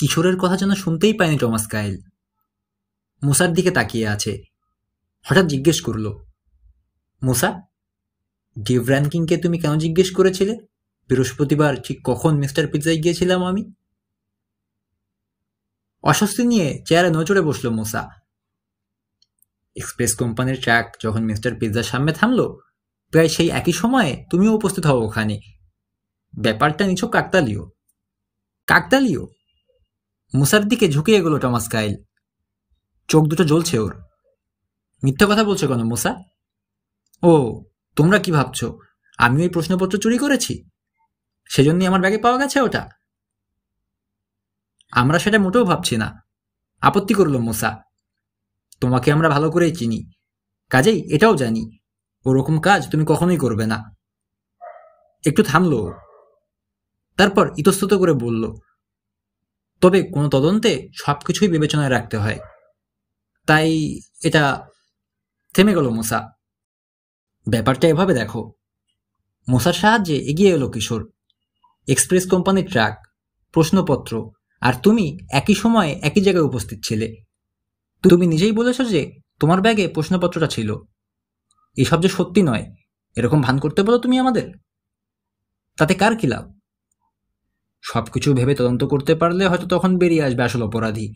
কিশোরের কথা যেন শুনতেই পায়নি টমাস কায়েল মুসার দিকে তাকিয়ে আছে হঠাৎ জিজ্ঞেস করল মুসা ডিভ র্যাঙ্কিংকে তুমি কেন জিজ্ঞেস করেছিলে বৃহস্পতিবার ঠিক কখন মিস্টার পিৎজায় গিয়েছিলাম আমি অস্বস্তি নিয়ে চেয়ারে নজরে বসল মোসা এক্সপ্রেস কোম্পানির ট্রাক যখন মিস্টার পিৎজার সামনে থামলো প্রায় সেই একই সময়ে তুমিও উপস্থিত হও ওখানে ব্যাপারটা নিছক কাকতালিও কাকতালিও মুসার দিকে ঝুঁকে এগোলো টমাস কাইল চোখ দুটো জ্বলছে ওর মিথ্যা কথা বলছো কেন মুসা ও তোমরা কি ভাবছো আমি ওই প্রশ্নপত্র চুরি করেছি সেজন্যই আমার ব্যাগে পাওয়া গেছে ওটা আমরা সেটা মোটেও ভাবছি না আপত্তি করল মোসা তোমাকে আমরা ভালো করেই চিনি কাজেই এটাও জানি ওরকম কাজ তুমি কখনোই করবে না একটু থামলো তারপর ইতস্তত করে বলল তবে কোনো তদন্তে সব কিছুই বিবেচনায় রাখতে হয় তাই এটা থেমে গেল মোসা ব্যাপারটা এভাবে দেখো মোসার সাহায্যে এগিয়ে এলো কিশোর এক্সপ্রেস কোম্পানির ট্রাক প্রশ্নপত্র আর তুমি একই সময়ে একই জায়গায় উপস্থিত ছিলে তুমি নিজেই বলেছ যে তোমার ব্যাগে প্রশ্নপত্রটা ছিল এসব যে সত্যি নয় এরকম ভান করতে বলো তুমি আমাদের তাতে কার কি লাভ সব কিছু ভেবে তদন্ত করতে পারলে হয়তো তখন বেরিয়ে আসবে আসল অপরাধী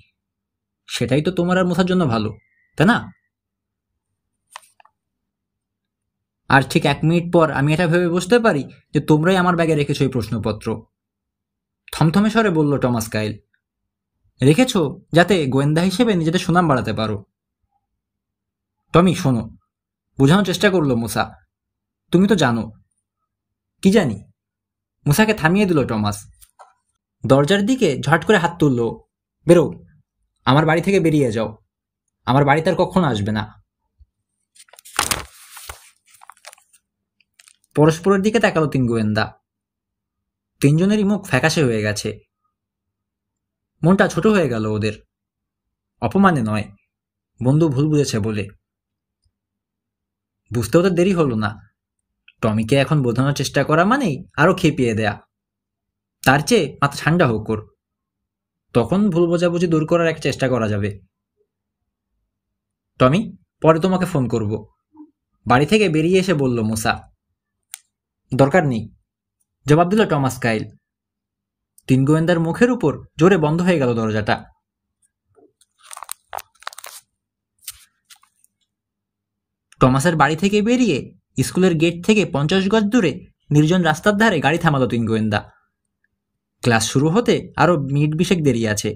সেটাই তো তোমার আর মোথার জন্য ভালো তাই না আর ঠিক এক মিনিট পর আমি এটা ভেবে বুঝতে পারি যে তোমরাই আমার ব্যাগে রেখেছো এই প্রশ্নপত্র থমথমে স্বরে বলল টমাস কাইল রেখেছো যাতে গোয়েন্দা হিসেবে নিজেদের সুনাম বাড়াতে পারো টমি শোনো বোঝানোর চেষ্টা করলো মুসা তুমি তো জানো কি জানি মুসাকে থামিয়ে দিল টমাস দরজার দিকে ঝট করে হাত তুলল বেরো আমার বাড়ি থেকে বেরিয়ে যাও আমার বাড়িতে আর কখনো আসবে না পরস্পরের দিকে তাকালো তিন গোয়েন্দা তিনজনেরই মুখ ফ্যাকাশে হয়ে গেছে মনটা ছোট হয়ে গেল ওদের অপমানে নয় বন্ধু ভুল বুঝেছে বলে বুঝতেও তো দেরি হলো না টমিকে এখন বোঝানোর চেষ্টা করা মানেই আরও খেপিয়ে দেয়া তার চেয়ে মাথা ঠান্ডা হোক ওর তখন ভুল বোঝাবুঝি দূর করার এক চেষ্টা করা যাবে টমি পরে তোমাকে ফোন করব বাড়ি থেকে বেরিয়ে এসে বলল মুসা দরকার নেই জবাব দিল টমাস কাইল তিন গোয়েন্দার মুখের উপর জোরে বন্ধ হয়ে গেল দরজাটা টমাসের বাড়ি থেকে বেরিয়ে স্কুলের গেট থেকে পঞ্চাশ গজ দূরে নির্জন রাস্তার ধারে গাড়ি থামালো তিন গোয়েন্দা ক্লাস শুরু হতে আরও মিনিট বিশেক দেরি আছে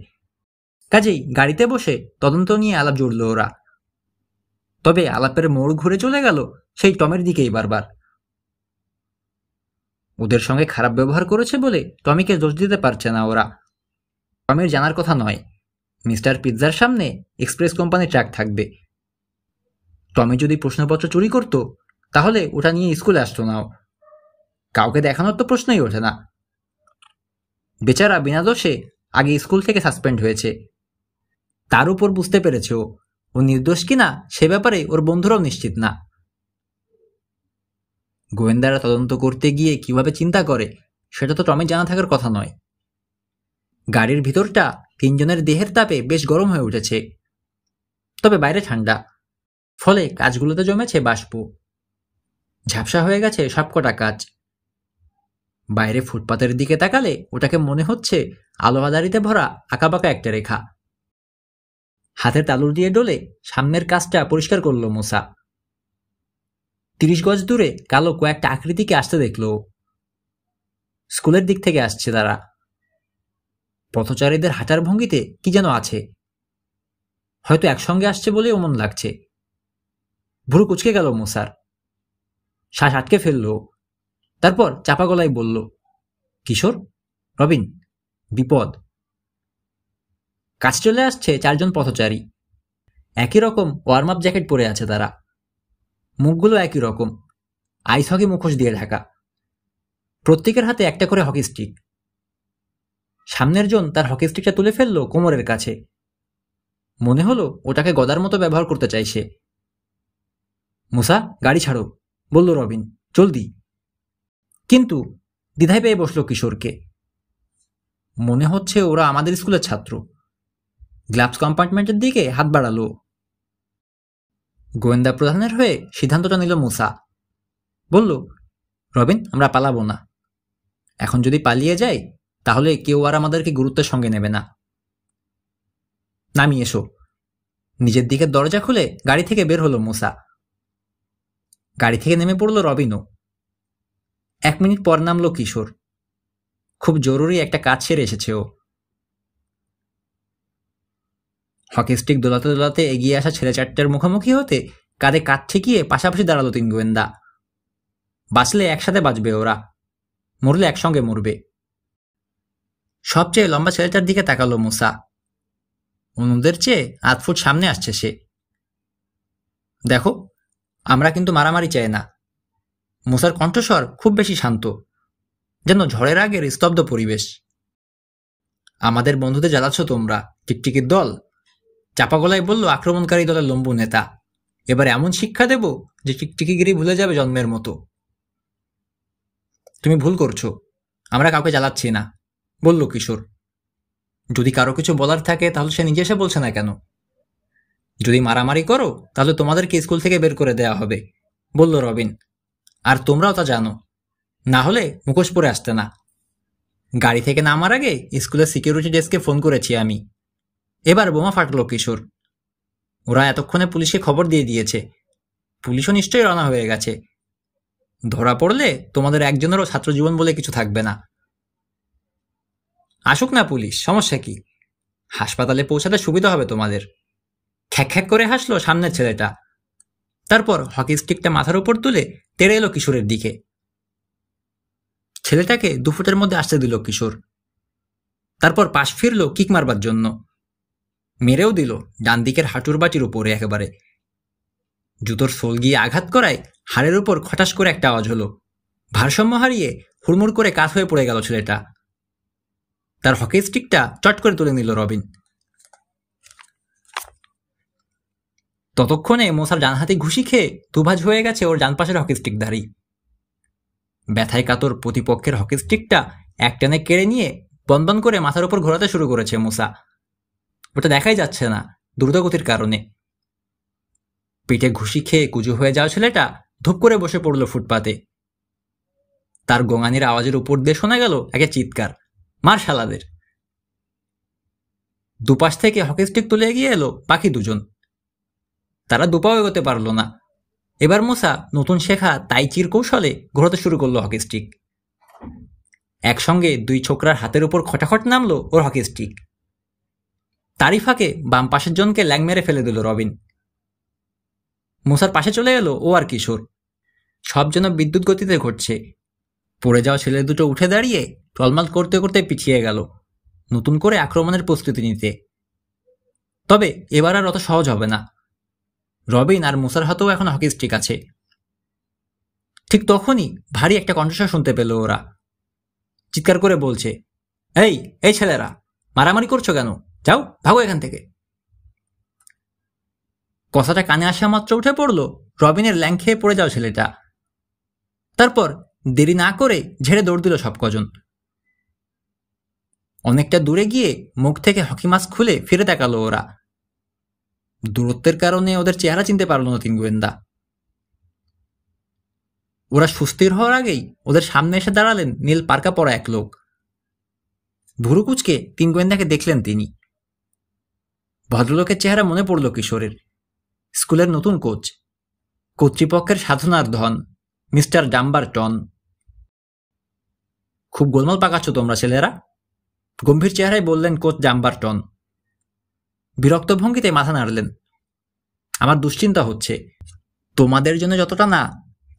কাজেই গাড়িতে বসে তদন্ত নিয়ে আলাপ জুড়ল ওরা তবে আলাপের মোড় ঘুরে চলে গেল সেই টমের দিকেই বারবার ওদের সঙ্গে খারাপ ব্যবহার করেছে বলে টমিকে দোষ দিতে পারছে না ওরা টমের জানার কথা নয় মিস্টার পিৎজার সামনে এক্সপ্রেস কোম্পানির ট্রাক থাকবে টমি যদি প্রশ্নপত্র চুরি করত তাহলে ওটা নিয়ে স্কুলে আসতো না কাউকে দেখানোর তো প্রশ্নই ওঠে না বেচারা বিনা দোষে আগে স্কুল থেকে সাসপেন্ড হয়েছে তার উপর বুঝতে পেরেছে ও ও নির্দোষ কিনা সে ব্যাপারে ওর বন্ধুরাও নিশ্চিত না গোয়েন্দারা তদন্ত করতে গিয়ে কিভাবে চিন্তা করে সেটা তো টমে জানা থাকার কথা নয় গাড়ির ভিতরটা তিনজনের দেহের তাপে বেশ গরম হয়ে উঠেছে তবে বাইরে ঠান্ডা ফলে কাজগুলোতে জমেছে বাষ্প ঝাপসা হয়ে গেছে সবকটা কাজ বাইরে ফুটপাতের দিকে তাকালে ওটাকে মনে হচ্ছে আলোহাদারিতে ভরা আঁকাবাঁকা একটা রেখা হাতে তালুর দিয়ে ডলে সামনের কাজটা পরিষ্কার করল মোসা তিরিশ গজ দূরে কালো কয়েকটা আকৃতিকে আসতে দেখল স্কুলের দিক থেকে আসছে তারা পথচারীদের হাঁটার ভঙ্গিতে কি যেন আছে হয়তো একসঙ্গে আসছে বলে ওমন লাগছে ভুরু কুচকে গেল মোসার শ্বাস আটকে ফেললো তারপর চাপা গলায় বলল কিশোর রবিন বিপদ কাছে চলে আসছে চারজন পথচারী একই রকম ওয়ার্ম আপ জ্যাকেট পরে আছে তারা মুখগুলো একই রকম আইস হকি মুখোশ দিয়ে ঢাকা প্রত্যেকের হাতে একটা করে হকি স্টিক সামনের জন তার হকি স্টিকটা তুলে ফেললো কোমরের কাছে মনে হলো ওটাকে গদার মতো ব্যবহার করতে চাইছে মুসা গাড়ি ছাড়ো বলল রবিন জলদি কিন্তু দ্বিধায় পেয়ে বসলো কিশোরকে মনে হচ্ছে ওরা আমাদের স্কুলের ছাত্র গ্লাভস কম্পার্টমেন্টের দিকে হাত বাড়ালো গোয়েন্দা প্রধানের হয়ে সিদ্ধান্তটা নিল মুসা বলল রবিন আমরা পালাবো না এখন যদি পালিয়ে যাই তাহলে কেউ আর আমাদেরকে গুরুত্বের সঙ্গে নেবে না নামি এসো নিজের দিকে দরজা খুলে গাড়ি থেকে বের হলো মুসা গাড়ি থেকে নেমে পড়লো রবিনও এক মিনিট পর নামলো কিশোর খুব জরুরি একটা কাজ সেরে এসেছে ও হকি স্টিক দোলাতে দোলাতে এগিয়ে আসা ছেলে চারটার মুখোমুখি হতে কাঁধে কাঁধ ঠেকিয়ে পাশাপাশি দাঁড়ালো তিন গোয়েন্দা বাঁচলে একসাথে বাঁচবে ওরা মরলে একসঙ্গে মরবে সবচেয়ে লম্বা ছেলেটার দিকে তাকালো মুসা অন্যদের চেয়ে আধ ফুট সামনে আসছে সে দেখো আমরা কিন্তু মারামারি চাই না মোসার কণ্ঠস্বর খুব বেশি শান্ত যেন ঝড়ের আগের স্তব্ধ পরিবেশ আমাদের বন্ধুদের জ্বালাচ্ছ তোমরা টিকটিকির দল চাপা গলায় বলল আক্রমণকারী দলের লম্বু নেতা এবার এমন শিক্ষা দেব যে টিকটিকিগিরি ভুলে যাবে জন্মের মতো তুমি ভুল করছো আমরা কাউকে জ্বালাচ্ছি না বলল কিশোর যদি কারো কিছু বলার থাকে তাহলে সে নিজে এসে বলছে না কেন যদি মারামারি করো তাহলে তোমাদেরকে স্কুল থেকে বের করে দেয়া হবে বলল রবিন আর তোমরাও তা জানো না হলে মুখোশ পরে আসতে না গাড়ি থেকে নামার আগে স্কুলের সিকিউরিটি ডেস্কে ফোন করেছি আমি এবার বোমা ফাটলো কিশোর ওরা এতক্ষণে পুলিশকে খবর দিয়ে দিয়েছে পুলিশও নিশ্চয়ই রওনা হয়ে গেছে ধরা পড়লে তোমাদের একজনেরও ছাত্রজীবন বলে কিছু থাকবে না আসুক না পুলিশ সমস্যা কি হাসপাতালে পৌঁছাতে সুবিধা হবে তোমাদের খ্যাক খ্যাক করে হাসলো সামনের ছেলেটা তারপর হকি স্টিকটা মাথার উপর তুলে তেড়ে এলো কিশোরের দিকে ছেলেটাকে দুফুটের মধ্যে আসতে দিল কিশোর তারপর পাশ ফিরল কিক মারবার জন্য মেরেও দিল ডান দিকের হাঁটুর বাটির উপরে একেবারে জুতোর সোল গিয়ে আঘাত করায় হাড়ের উপর খটাস করে একটা আওয়াজ হলো ভারসাম্য হারিয়ে হুড়মুড় করে কাত হয়ে পড়ে গেল ছেলেটা তার হকি স্টিকটা চট করে তুলে নিল রবিন ততক্ষণে মোসার হাতে ঘুষি খেয়ে দুভাজ হয়ে গেছে ওর ডান পাশের হকি ব্যথায় কাতর প্রতিপক্ষের হকি স্টিকটা একটানে কেড়ে নিয়ে বনবন করে মাথার উপর ঘোরাতে শুরু করেছে মোসা ওটা দেখাই যাচ্ছে না দ্রুতগতির কারণে পিঠে ঘুষি খেয়ে কুজু হয়ে যাওয়া ছেলেটা ধূপ করে বসে পড়ল ফুটপাতে তার গঙ্গানির আওয়াজের উপর দিয়ে শোনা গেল একে চিৎকার মার শালাদের দুপাশ থেকে হকি স্টিক তুলে এগিয়ে এলো পাখি দুজন তারা দুপাও এগোতে পারল না এবার মোসা নতুন শেখা তাইচির কৌশলে ঘোরাতে শুরু করলো হকি স্টিক একসঙ্গে দুই ছোকরার হাতের উপর খটাখট নামলো ওর হকি স্টিক তারই ফাঁকে বাম পাশের জনকে ল্যাং মেরে ফেলে দিল রবিন মোসার পাশে চলে এলো ও আর কিশোর সব যেন বিদ্যুৎ গতিতে ঘটছে পড়ে যাওয়া ছেলে দুটো উঠে দাঁড়িয়ে টলমাল করতে করতে পিছিয়ে গেল নতুন করে আক্রমণের প্রস্তুতি নিতে তবে এবার আর অত সহজ হবে না রবিন আর মুসার হাতেও এখন হকি স্টিক আছে ঠিক তখনই ভারী একটা কণ্ঠস্বর শুনতে পেল ওরা চিৎকার করে বলছে এই এই ছেলেরা মারামারি করছো কেন যাও ভাগো এখান থেকে কথাটা কানে আসা মাত্র উঠে পড়লো রবিনের ল্যাং খেয়ে পড়ে যাও ছেলেটা তারপর দেরি না করে ঝেড়ে দৌড় দিল সব কজন অনেকটা দূরে গিয়ে মুখ থেকে হকি মাস্ক খুলে ফিরে তাকালো ওরা দূরত্বের কারণে ওদের চেহারা চিনতে পারলো না তিন গোয়েন্দা ওরা সুস্থির হওয়ার আগেই ওদের সামনে এসে দাঁড়ালেন নীল পার্কা পরা এক লোক ভুরুকুচকে তিন গোয়েন্দাকে দেখলেন তিনি ভদ্রলোকের চেহারা মনে পড়ল কিশোরের স্কুলের নতুন কোচ কর্তৃপক্ষের সাধনার ধন মিস্টার টন খুব গোলমাল পাকাচ্ছ তোমরা ছেলেরা গম্ভীর চেহারায় বললেন কোচ টন বিরক্ত ভঙ্গিতে মাথা নাড়লেন আমার দুশ্চিন্তা হচ্ছে তোমাদের জন্য যতটা না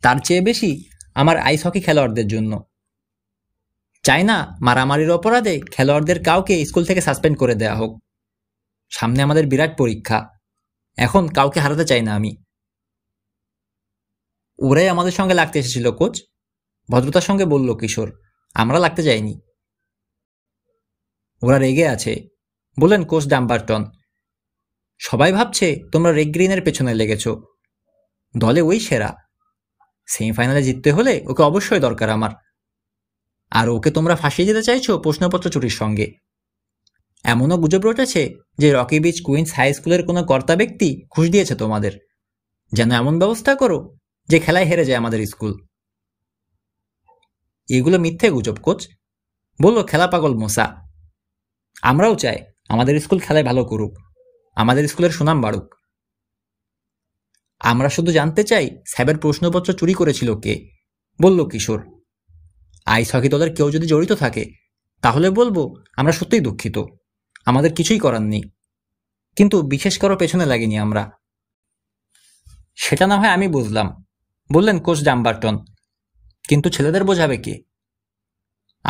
তার চেয়ে বেশি আমার আইস হকি খেলোয়াড়দের জন্য চাই না মারামারির অপরাধে খেলোয়াড়দের কাউকে স্কুল থেকে সাসপেন্ড করে দেয়া হোক সামনে আমাদের বিরাট পরীক্ষা এখন কাউকে হারাতে চাই না আমি ওরাই আমাদের সঙ্গে লাগতে এসেছিল কোচ ভদ্রতার সঙ্গে বলল কিশোর আমরা লাগতে যাইনি ওরা রেগে আছে বললেন কোচ ডাম্বারটন সবাই ভাবছে তোমরা রেগ্রিনের পেছনে লেগেছ দলে ওই সেরা সেমিফাইনালে জিততে হলে ওকে অবশ্যই দরকার আমার আর ওকে তোমরা ফাঁসিয়ে যেতে চাইছো প্রশ্নপত্র চুরির সঙ্গে এমনও গুজব রটেছে যে রকি বিচ কুইন্স হাই স্কুলের কোনো কর্তা ব্যক্তি ঘুষ দিয়েছে তোমাদের যেন এমন ব্যবস্থা করো যে খেলায় হেরে যায় আমাদের স্কুল এগুলো মিথ্যে গুজব কোচ বলল খেলা পাগল মোসা আমরাও চাই আমাদের স্কুল খেলায় ভালো করুক আমাদের স্কুলের সুনাম বাড়ুক আমরা শুধু জানতে চাই স্যাবের প্রশ্নপত্র চুরি করেছিল কে বলল কিশোর আইস হকি দলের কেউ যদি জড়িত থাকে তাহলে বলবো আমরা সত্যিই দুঃখিত আমাদের কিছুই করার নেই কিন্তু বিশেষ কারো পেছনে লাগিনি আমরা সেটা না হয় আমি বুঝলাম বললেন কোচ ডাম্বার্টন কিন্তু ছেলেদের বোঝাবে কে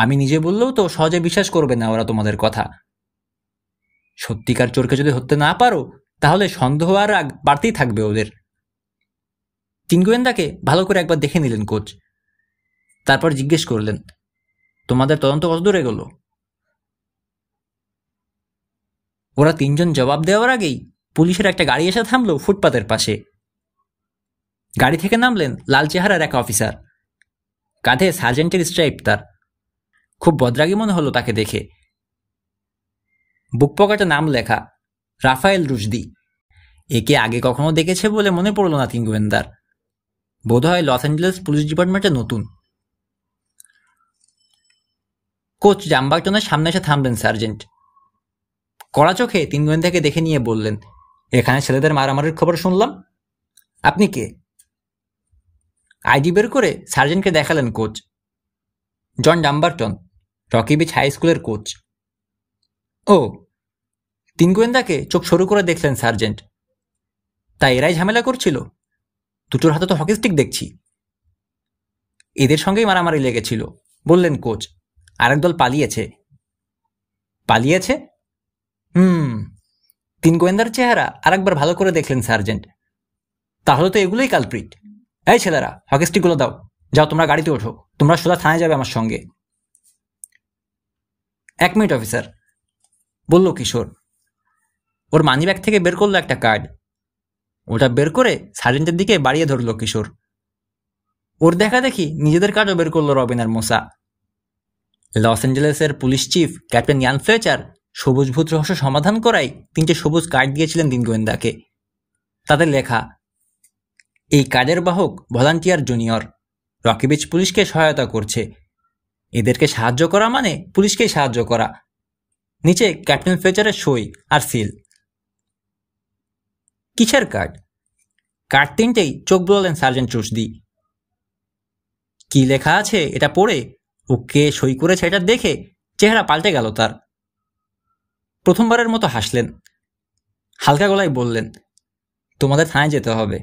আমি নিজে বললেও তো সহজে বিশ্বাস করবে না ওরা তোমাদের কথা সত্যিকার চোরকে যদি ধরতে না পারো তাহলে সন্দেহ আর বাড়তেই থাকবে ওদের তিন গোয়েন্দাকে ভালো করে একবার দেখে নিলেন কোচ তারপর জিজ্ঞেস করলেন তোমাদের তদন্ত কত দূরে গেল ওরা তিনজন জবাব দেওয়ার আগেই পুলিশের একটা গাড়ি এসে থামলো ফুটপাতের পাশে গাড়ি থেকে নামলেন লাল চেহারার এক অফিসার কাঁধে সার্জেন্টের স্ট্রাইপ তার খুব বদরাগী মনে হলো তাকে দেখে বুক পকেটে নাম লেখা রাফায়েল রুশদি একে আগে কখনো দেখেছে বলে মনে পড়ল না তিন গোয়েন্দার বোধহয় লস অ্যাঞ্জেলেস পুলিশ ডিপার্টমেন্টে নতুন কোচ জাম্বাকটনের সামনে এসে থামলেন সার্জেন্ট কড়া চোখে তিন গোয়েন্দাকে দেখে নিয়ে বললেন এখানে ছেলেদের মারামারির খবর শুনলাম আপনি কে আইডি বের করে সার্জেন্টকে দেখালেন coach John Dumbarton Rocky Beach high স্কুলের কোচ ও তিন গোয়েন্দাকে চোখ সরু করে দেখলেন সার্জেন্ট তাই এরাই ঝামেলা করছিল দুটোর হাতে তো হকিস্টিক দেখছি এদের সঙ্গেই মারামারি লেগেছিল বললেন কোচ আরেক দল পালিয়েছে পালিয়েছে হুম তিন গোয়েন্দার চেহারা আরেকবার ভালো করে দেখলেন সার্জেন্ট তাহলে তো এগুলোই কালপ্রিট এই ছেলেরা হকিস্টিকগুলো দাও যাও তোমরা গাড়িতে ওঠো তোমরা সোজা থানায় যাবে আমার সঙ্গে এক মিনিট অফিসার বলল কিশোর ওর মানিব্যাগ থেকে বের করলো একটা কার্ড ওটা বের করে সার্জেন্টের দিকে বাড়িয়ে ধরলো কিশোর ওর দেখা দেখি নিজেদের কার্ডও বের করলো রবিন আর মোসা লস অ্যাঞ্জেলেসের police chief captain Ian Fletcher ভূত রহস্য সমাধান করায় তিনটে সবুজ কার্ড দিয়েছিলেন দিন গোয়েন্দাকে তাদের লেখা এই কার্ডের বাহক ভলান্টিয়ার জুনিয়র রকিবিচ পুলিশকে সহায়তা করছে এদেরকে সাহায্য করা মানে পুলিশকেই সাহায্য করা নিচে ক্যাপ্টেন ফ্লেচারের সই আর সিল কিসের কার্ড কার্ড তিনটেই চোখ বললেন সার্জেন্ট চুষদি কি লেখা আছে এটা পড়ে ও কে সই করেছে এটা দেখে চেহারা পাল্টে গেল তার প্রথমবারের মতো হাসলেন হালকা গলায় বললেন তোমাদের থানায় যেতে হবে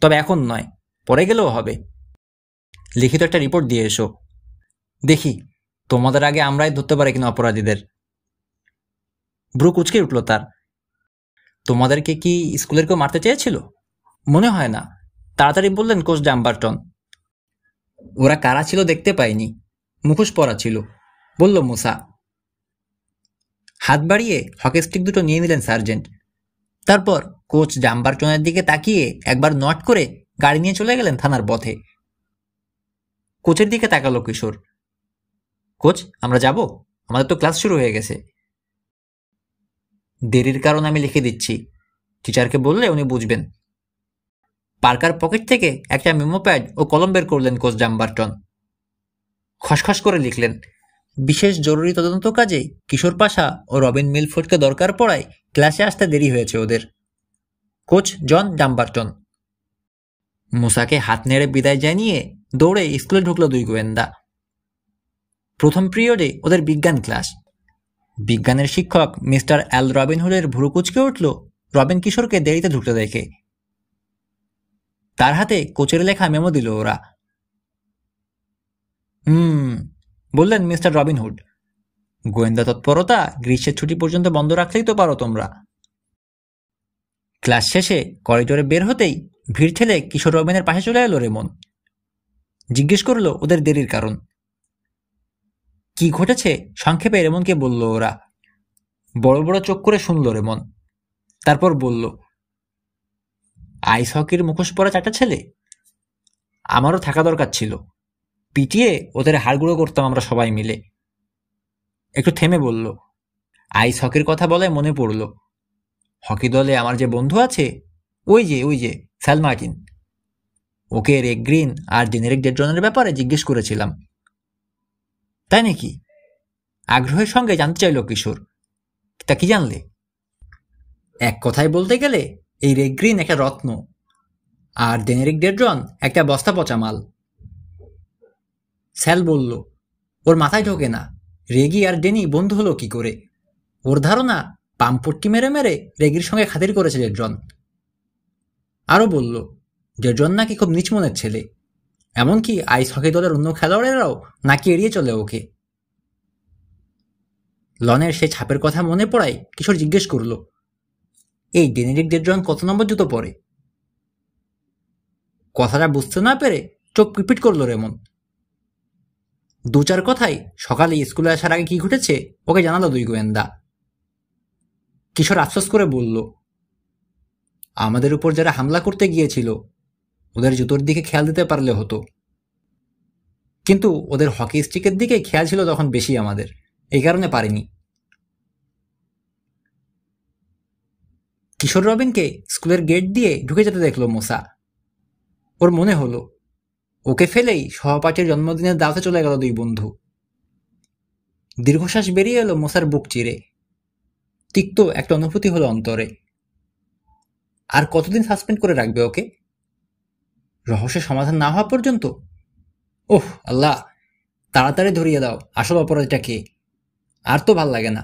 তবে এখন নয় পরে গেলেও হবে লিখিত একটা রিপোর্ট দিয়ে এসো দেখি তোমাদের আগে আমরাই ধরতে পারি কিনা অপরাধীদের ব্রু কুচকে উঠল তার তোমাদেরকে কি স্কুলের কেউ মারতে চেয়েছিল মনে হয় না তাড়াতাড়ি বললেন কোচ ডাম্বারটন ওরা কারা ছিল দেখতে পাইনি মুখোশ পরা ছিল বলল মুসা হাত বাড়িয়ে হকি স্টিক দুটো নিয়ে নিলেন সার্জেন্ট তারপর কোচ ডাম্বারটনের দিকে তাকিয়ে একবার নট করে গাড়ি নিয়ে চলে গেলেন থানার পথে কোচের দিকে তাকালো কিশোর কোচ আমরা যাব আমাদের তো ক্লাস শুরু হয়ে গেছে দেরির কারণ আমি লিখে দিচ্ছি টিচারকে বললে উনি বুঝবেন পার্কার পকেট থেকে একটা মেমো প্যাড ও কলম বের করলেন কোচ জাম্বার্টন খসখস করে লিখলেন বিশেষ জরুরি তদন্ত কাজে কিশোর পাশা ও রবিন মিলফোর্ডকে দরকার পড়ায় ক্লাসে আসতে দেরি হয়েছে ওদের কোচ জন ডাম্বারটন মুসাকে হাত নেড়ে বিদায় জানিয়ে দৌড়ে স্কুলে ঢুকলো দুই গোয়েন্দা প্রথম পিরিয়ডে ওদের বিজ্ঞান ক্লাস বিজ্ঞানের শিক্ষক মিস্টার অ্যাল রবিনহুডের ভুরু কুচকে উঠল রবিন কিশোরকে দেরিতে ঢুকতে দেখে তার হাতে কোচের লেখা মেমো দিল ওরা হুম বললেন মিস্টার রবিনহুড গোয়েন্দা তৎপরতা গ্রীষ্মের ছুটি পর্যন্ত বন্ধ রাখলেই তো পারো তোমরা ক্লাস শেষে করিডোরে বের হতেই ভিড় ঠেলে কিশোর রবিনের পাশে চলে এলো রেমন জিজ্ঞেস করলো ওদের দেরির কারণ কি ঘটেছে সংক্ষেপে রেমনকে বলল ওরা বড় বড় চোখ করে শুনল রেমন তারপর বলল আইস হকির মুখোশ পরা চারটা ছেলে আমারও থাকা দরকার ছিল পিটিয়ে ওদের হাড়গুড়ো করতাম আমরা সবাই মিলে একটু থেমে বলল আইস হকির কথা বলে মনে পড়ল হকি দলে আমার যে বন্ধু আছে ওই যে ওই যে স্যাল মার্টিন ওকে রেক আর জেনেরিক ডেড্রনের ব্যাপারে জিজ্ঞেস করেছিলাম তাই নাকি আগ্রহের সঙ্গে জানতে চাইল কিশোর তা কি জানলে এক কথায় বলতে গেলে এই রেড গ্রিন একটা রত্ন আর ডেনেরিক ডেড্রন একটা বস্তা পচা মাল স্যাল বলল ওর মাথায় ঢোকে না রেগি আর ডেনি বন্ধু হলো কি করে ওর ধারণা পাম্পট্টি মেরে মেরে রেগির সঙ্গে খাতির করেছে ডেড্রন আরও বলল ডেড্রন নাকি খুব নিচমনের ছেলে এমনকি আইস হকি দলের অন্য খেলোয়াড়েরাও নাকি এড়িয়ে চলে ওকে লনের সেই ছাপের কথা মনে পড়ায় কিশোর জিজ্ঞেস করল এই ডেনেডিক ডেড্রন কত নম্বর জুতো পরে কথাটা বুঝতে না পেরে চোখ পিপিট করলো রেমন দু চার কথাই সকালে স্কুলে আসার আগে কি ঘটেছে ওকে জানালো দুই গোয়েন্দা কিশোর আফসোস করে বলল আমাদের উপর যারা হামলা করতে গিয়েছিল ওদের জুতোর দিকে খেয়াল দিতে পারলে হতো কিন্তু ওদের হকি স্টিকের দিকে খেয়াল ছিল তখন বেশি আমাদের এই কারণে পারিনি কিশোর রবিনকে স্কুলের গেট দিয়ে ঢুকে যেতে দেখলো মোসা ওর মনে হলো ওকে ফেলেই সহপাঠীর জন্মদিনের দাওতে চলে গেল দুই বন্ধু দীর্ঘশ্বাস বেরিয়ে এলো মোসার বুক চিরে তিক্ত একটা অনুভূতি হলো অন্তরে আর কতদিন সাসপেন্ড করে রাখবে ওকে রহস্য সমাধান না হওয়া পর্যন্ত ওহ আল্লাহ তাড়াতাড়ি ধরিয়ে দাও আসল অপরাধীটা কে আর তো ভাল লাগে না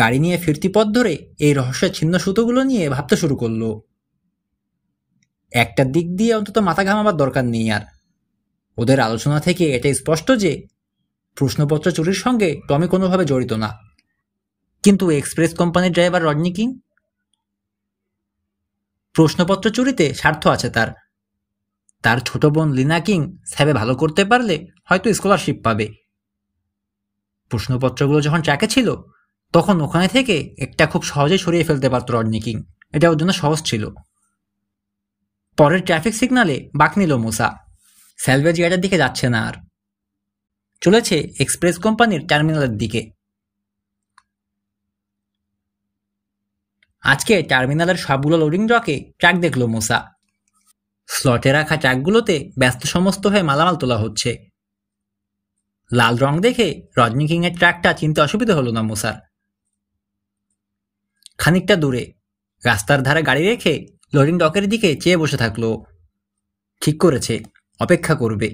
গাড়ি নিয়ে ফিরতি পথ ধরে এই রহস্যের ছিন্ন সুতোগুলো নিয়ে ভাবতে শুরু করলো একটা দিক দিয়ে অন্তত মাথা ঘামাবার দরকার নেই আর ওদের আলোচনা থেকে এটা স্পষ্ট যে প্রশ্নপত্র চুরির সঙ্গে টমি কোনোভাবে জড়িত না কিন্তু এক্সপ্রেস কোম্পানির ড্রাইভার রজনী কিং প্রশ্নপত্র চুরিতে স্বার্থ আছে তার তার ছোট বোন লিনা কিং স্যাবে ভালো করতে পারলে হয়তো স্কলারশিপ পাবে প্রশ্নপত্রগুলো যখন ট্র্যাকে ছিল তখন ওখানে থেকে একটা খুব সহজে সরিয়ে ফেলতে পারত রডনি কিং এটা ওর জন্য সহজ ছিল পরের ট্রাফিক সিগনালে বাঁক নিল মোসা স্যালভেজ গাড়ির দিকে যাচ্ছে না আর চলেছে এক্সপ্রেস কোম্পানির টার্মিনালের দিকে আজকে টার্মিনালের সবগুলো লোডিং ড্রকে ট্রাক দেখল মোসা স্লটে রাখা ট্রাকগুলোতে ব্যস্ত সমস্ত হয়ে মালামাল তোলা হচ্ছে লাল রং দেখে রজনী কিংয়ের ট্রাকটা চিনতে অসুবিধা হলো না মোসার খানিকটা দূরে রাস্তার ধারে গাড়ি রেখে লোডিং ডকের দিকে চেয়ে বসে থাকলো ঠিক করেছে অপেক্ষা করবে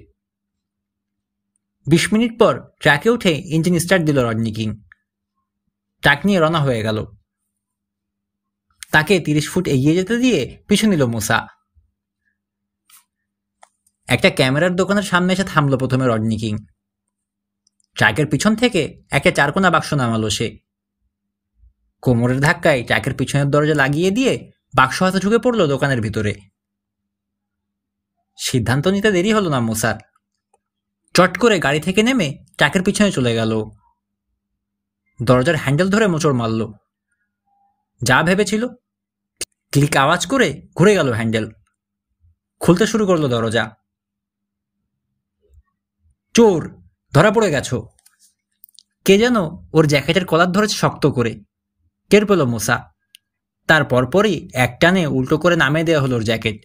বিশ মিনিট পর ট্র্যাকে উঠে ইঞ্জিন স্টার্ট দিল রজনী কিং ট্রাক নিয়ে রওনা হয়ে গেল তাকে তিরিশ ফুট এগিয়ে যেতে দিয়ে পিছু নিল মুসা একটা ক্যামেরার দোকানের সামনে এসে থামলো প্রথমে রডনি কিং ট্রাকের পিছন থেকে একটা চারকোনা বাক্স নামালো সে কোমরের ধাক্কায় ট্রাকের পিছনের দরজা লাগিয়ে দিয়ে বাক্স হাতে ঢুকে পড়লো দোকানের ভিতরে সিদ্ধান্ত নিতে দেরি হলো না মোসার চট করে গাড়ি থেকে নেমে ট্রাকের পিছনে চলে গেল দরজার হ্যান্ডেল ধরে মোচড় মারল যা ভেবেছিল ক্লিক আওয়াজ করে ঘুরে গেল হ্যান্ডেল খুলতে শুরু করলো দরজা চোর ধরা পড়ে গেছো কে যেন ওর জ্যাকেটের কলার ধরেছে শক্ত করে টের পেল মোসা তার পরপরই একটানে উল্টো করে নামিয়ে দেওয়া হলো ওর জ্যাকেট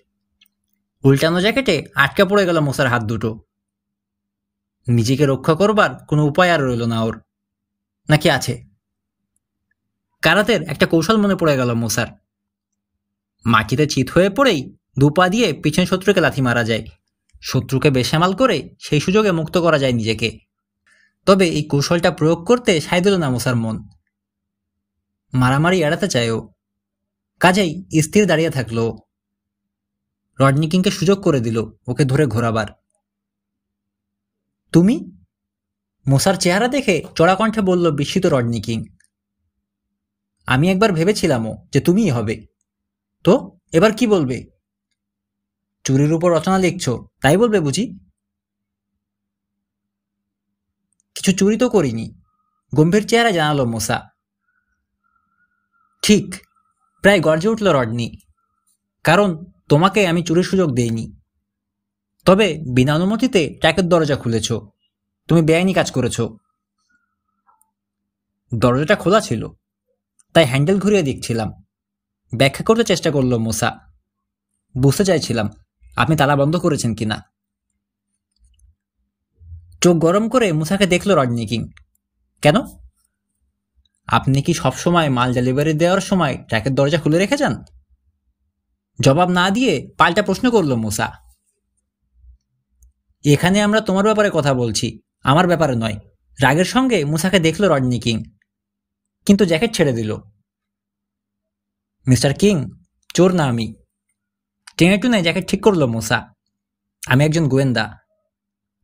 উল্টানো জ্যাকেটে আটকা পড়ে গেল মোসার হাত দুটো নিজেকে রক্ষা করবার কোনো উপায় আর রইল না ওর নাকি আছে কারাতের একটা কৌশল মনে পড়ে গেল মোসার মাটিতে চিত হয়ে পড়েই দুপা দিয়ে পিছন শত্রুকে লাথি মারা যায় শত্রুকে বেসামাল করে সেই সুযোগে মুক্ত করা যায় নিজেকে তবে এই কৌশলটা প্রয়োগ করতে সায় দিল না মুসার মন মারামারি এড়াতে চায়ও কাজেই স্থির দাঁড়িয়ে থাকলো রডনি কিংকে সুযোগ করে দিল ওকে ধরে ঘোরাবার তুমি মোসার চেহারা দেখে চড়া কণ্ঠে বলল বিস্মিত রডনি কিং আমি একবার ভেবেছিলামও যে তুমিই হবে তো এবার কি বলবে চুরির উপর রচনা লিখছো তাই বলবে বুঝি কিছু চুরি তো করিনি গম্ভীর চেহারা জানালো মোসা ঠিক প্রায় গর্জে উঠল রডনি কারণ তোমাকে আমি চুরির সুযোগ দেইনি তবে বিনা অনুমতিতে ট্র্যাকের দরজা খুলেছ তুমি বেআইনি কাজ করেছ দরজাটা খোলা ছিল তাই হ্যান্ডেল ঘুরিয়ে দেখছিলাম ব্যাখ্যা করতে চেষ্টা করল মুসা বুঝতে চাইছিলাম আপনি তালা বন্ধ করেছেন কিনা চোখ গরম করে মুসাকে দেখল রডনি কিং কেন আপনি কি সবসময় মাল ডেলিভারি দেওয়ার সময় ট্রাকের দরজা খুলে রেখে যান জবাব না দিয়ে পাল্টা প্রশ্ন করল মুসা এখানে আমরা তোমার ব্যাপারে কথা বলছি আমার ব্যাপারে নয় রাগের সঙ্গে মুসাকে দেখল রডনি কিং কিন্তু জ্যাকেট ছেড়ে দিল মিস্টার কিং চোর না আমি টেনে টুনে যাকে ঠিক করলো মোসা আমি একজন গোয়েন্দা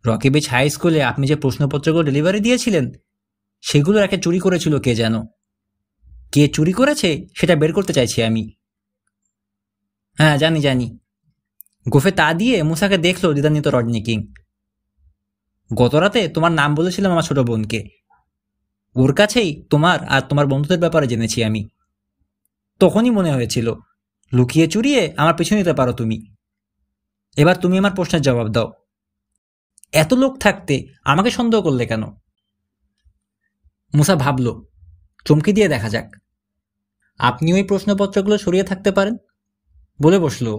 রকি বিচ হাই স্কুলে আপনি যে প্রশ্নপত্রগুলো ডেলিভারি দিয়েছিলেন সেগুলো একে চুরি করেছিল কে যেন কে চুরি করেছে সেটা বের করতে চাইছি আমি হ্যাঁ জানি জানি গোফে তা দিয়ে মুসাকে দেখলো দিদানিত রডনি কিং গতরাতে তোমার নাম বলেছিলাম আমার ছোট বোনকে ওর কাছেই তোমার আর তোমার বন্ধুদের ব্যাপারে জেনেছি আমি তখনই মনে হয়েছিল লুকিয়ে চুরিয়ে আমার পিছনে নিতে পারো তুমি এবার তুমি আমার প্রশ্নের জবাব দাও এত লোক থাকতে আমাকে সন্দেহ করলে কেন মুসা ভাবল চমকে দিয়ে দেখা যাক আপনি ওই প্রশ্নপত্রগুলো সরিয়ে থাকতে পারেন বলে বসলো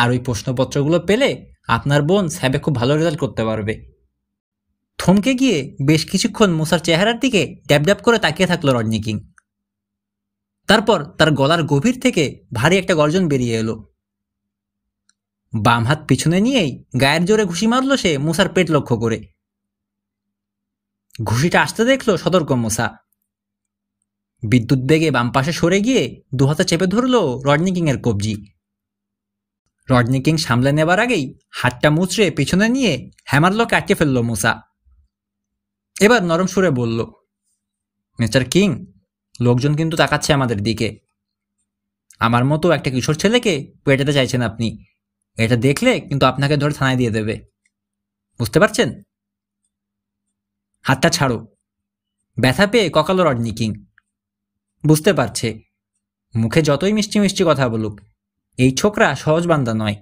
আর ওই প্রশ্নপত্রগুলো পেলে আপনার বোন স্যাবে খুব ভালো রেজাল্ট করতে পারবে থমকে গিয়ে বেশ কিছুক্ষণ মুসার চেহারার দিকে ড্যাব ড্যাব করে তাকিয়ে থাকলো রডনি কিং তারপর তার গলার গভীর থেকে ভারী একটা গর্জন বেরিয়ে এলো বাম হাত পিছনে নিয়েই গায়ের জোরে ঘুষি মারল সে মুসার পেট লক্ষ্য করে ঘুষিটা আসতে দেখলো সতর্ক মুসা বিদ্যুৎ বেগে বাম পাশে সরে গিয়ে দুহাতে চেপে ধরল এর কবজি কিং সামলে নেবার আগেই হাতটা মুচড়ে পিছনে নিয়ে হ্যামারলকে আটকে ফেলল মোসা এবার নরম সুরে বলল মিস্টার কিং লোকজন কিন্তু তাকাচ্ছে আমাদের দিকে আমার মতো একটা কিশোর ছেলেকে পেটাতে চাইছেন আপনি এটা দেখলে কিন্তু আপনাকে ধরে থানায় দিয়ে দেবে বুঝতে পারছেন হাতটা ছাড়ো ব্যথা পেয়ে ককালো রডনি কিং বুঝতে পারছে মুখে যতই মিষ্টি মিষ্টি কথা বলুক এই ছোকরা সহজ বান্দা নয়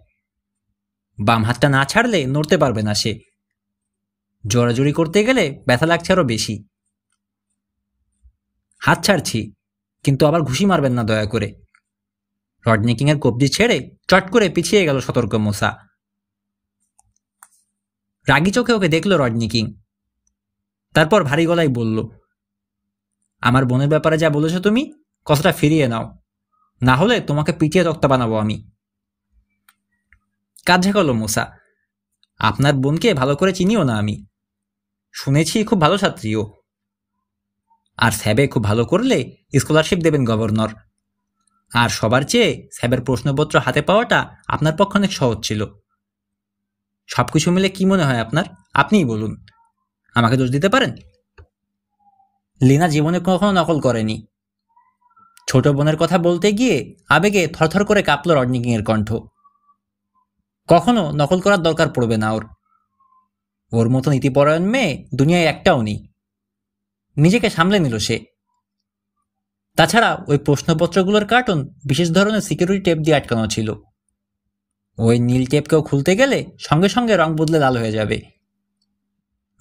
বাম হাতটা না ছাড়লে নড়তে পারবে না সে জোরাজুরি করতে গেলে ব্যথা লাগছে আরও বেশি হাত ছাড়ছি কিন্তু আবার ঘুষি মারবেন না দয়া করে রডনিকিংয়ের কবজি ছেড়ে চট করে পিছিয়ে গেল সতর্ক মোসা রাগি চোখে ওকে দেখল রডনিকিং তারপর ভারী গলায় বলল আমার বোনের ব্যাপারে যা বলেছো তুমি কথাটা ফিরিয়ে নাও না হলে তোমাকে পিটিয়ে তক্তা বানাবো আমি কাজ করলো মোসা আপনার বোনকে ভালো করে চিনিও না আমি শুনেছি খুব ভালো ছাত্রীও আর স্যাবে খুব ভালো করলে স্কলারশিপ দেবেন গভর্নর আর সবার চেয়ে স্যাবের প্রশ্নপত্র হাতে পাওয়াটা আপনার পক্ষে অনেক সহজ ছিল সব কিছু মিলে কি মনে হয় আপনার আপনিই বলুন আমাকে দোষ দিতে পারেন লিনা জীবনে কখনো নকল করেনি ছোট বোনের কথা বলতে গিয়ে আবেগে থরথর করে কাঁপল রডনিকিংয়ের কণ্ঠ কখনো নকল করার দরকার পড়বে না ওর ওর মতন ইতিপরায়ণ মেয়ে দুনিয়ায় একটাও নেই নিজেকে সামলে নিল সে তাছাড়া ওই প্রশ্নপত্রগুলোর কার্টুন বিশেষ ধরনের সিকিউরিটি টেপ দিয়ে আটকানো ছিল ওই নীল টেপকেও খুলতে গেলে সঙ্গে সঙ্গে রং বদলে লাল হয়ে যাবে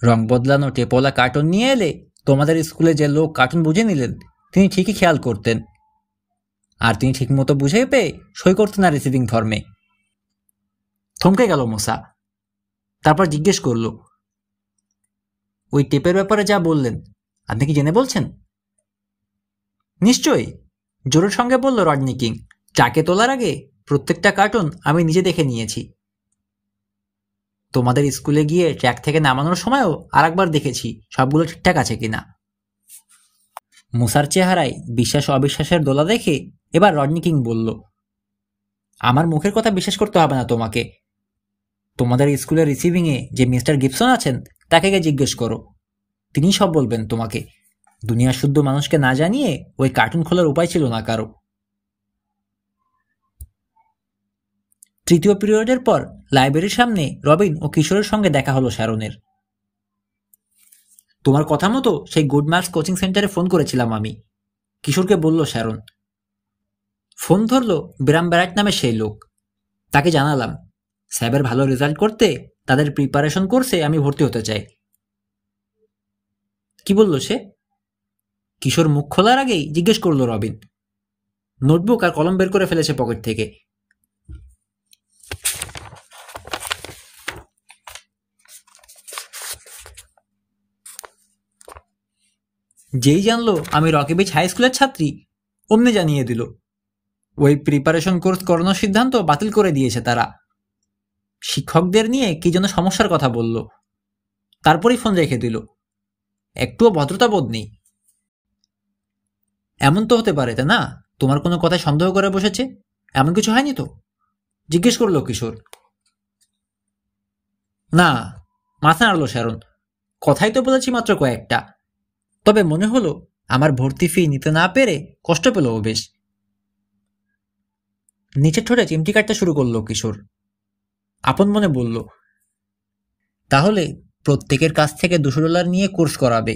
রং বদলানো টেপওয়ালা কার্টুন নিয়ে এলে তোমাদের স্কুলে যে লোক কার্টুন বুঝে নিলেন তিনি ঠিকই খেয়াল করতেন আর তিনি ঠিকমতো বুঝে পেয়ে সই করতেন না রিসিভিং ফর্মে থমকে গেল মশা তারপর জিজ্ঞেস করল ওই টেপের ব্যাপারে যা বললেন আপনি কি জেনে বলছেন নিশ্চয়ই জোরের সঙ্গে বলল রডনি কিং ট্রাকে তোলার আগে প্রত্যেকটা কার্টুন আমি নিজে দেখে নিয়েছি তোমাদের স্কুলে গিয়ে ট্র্যাক থেকে নামানোর সময়ও আরেকবার দেখেছি সবগুলো ঠিকঠাক আছে কিনা মুসার চেহারায় বিশ্বাস অবিশ্বাসের দোলা দেখে এবার রডনি কিং বলল আমার মুখের কথা বিশ্বাস করতে হবে না তোমাকে তোমাদের স্কুলের রিসিভিংয়ে যে মিস্টার গিপসন আছেন তাকে গিয়ে জিজ্ঞেস করো তিনি সব বলবেন তোমাকে দুনিয়া শুদ্ধ মানুষকে না জানিয়ে ওই কার্টুন খোলার উপায় ছিল না কারো তৃতীয় পিরিয়ডের পর লাইব্রেরির সামনে রবিন ও কিশোরের সঙ্গে দেখা হলো শ্যারনের তোমার কথা মতো সেই গুড মার্কস কোচিং সেন্টারে ফোন করেছিলাম আমি কিশোরকে বলল শ্যারন ফোন ধরল বিরাম ব্যারাট নামে সেই লোক তাকে জানালাম স্যাবের ভালো রেজাল্ট করতে তাদের প্রিপারেশন কোর্সে আমি ভর্তি হতে চাই কি বললো সে কিশোর মুখ খোলার আগেই জিজ্ঞেস করল রবিন নোটবুক আর কলম বের করে ফেলেছে পকেট থেকে যেই জানলো আমি রকিবিচ হাই স্কুলের ছাত্রী অমনি জানিয়ে দিল ওই প্রিপারেশন কোর্স করানোর সিদ্ধান্ত বাতিল করে দিয়েছে তারা শিক্ষকদের নিয়ে কি যেন সমস্যার কথা বলল তারপরেই ফোন রেখে দিল একটুও ভদ্রতা বোধ নেই এমন তো হতে পারে তাই না তোমার কোনো কথায় সন্দেহ করে বসেছে এমন কিছু হয়নি তো জিজ্ঞেস করলো কিশোর না মাথা নাড়লো শ্যারন কথাই তো বলেছি মাত্র কয়েকটা তবে মনে হলো আমার ভর্তি ফি নিতে না পেরে কষ্ট পেল ও বেশ নিচের ঠোঁটে চিমটি কাটতে শুরু করলো কিশোর আপন মনে বলল তাহলে প্রত্যেকের কাছ থেকে দুশো ডলার নিয়ে কোর্স করাবে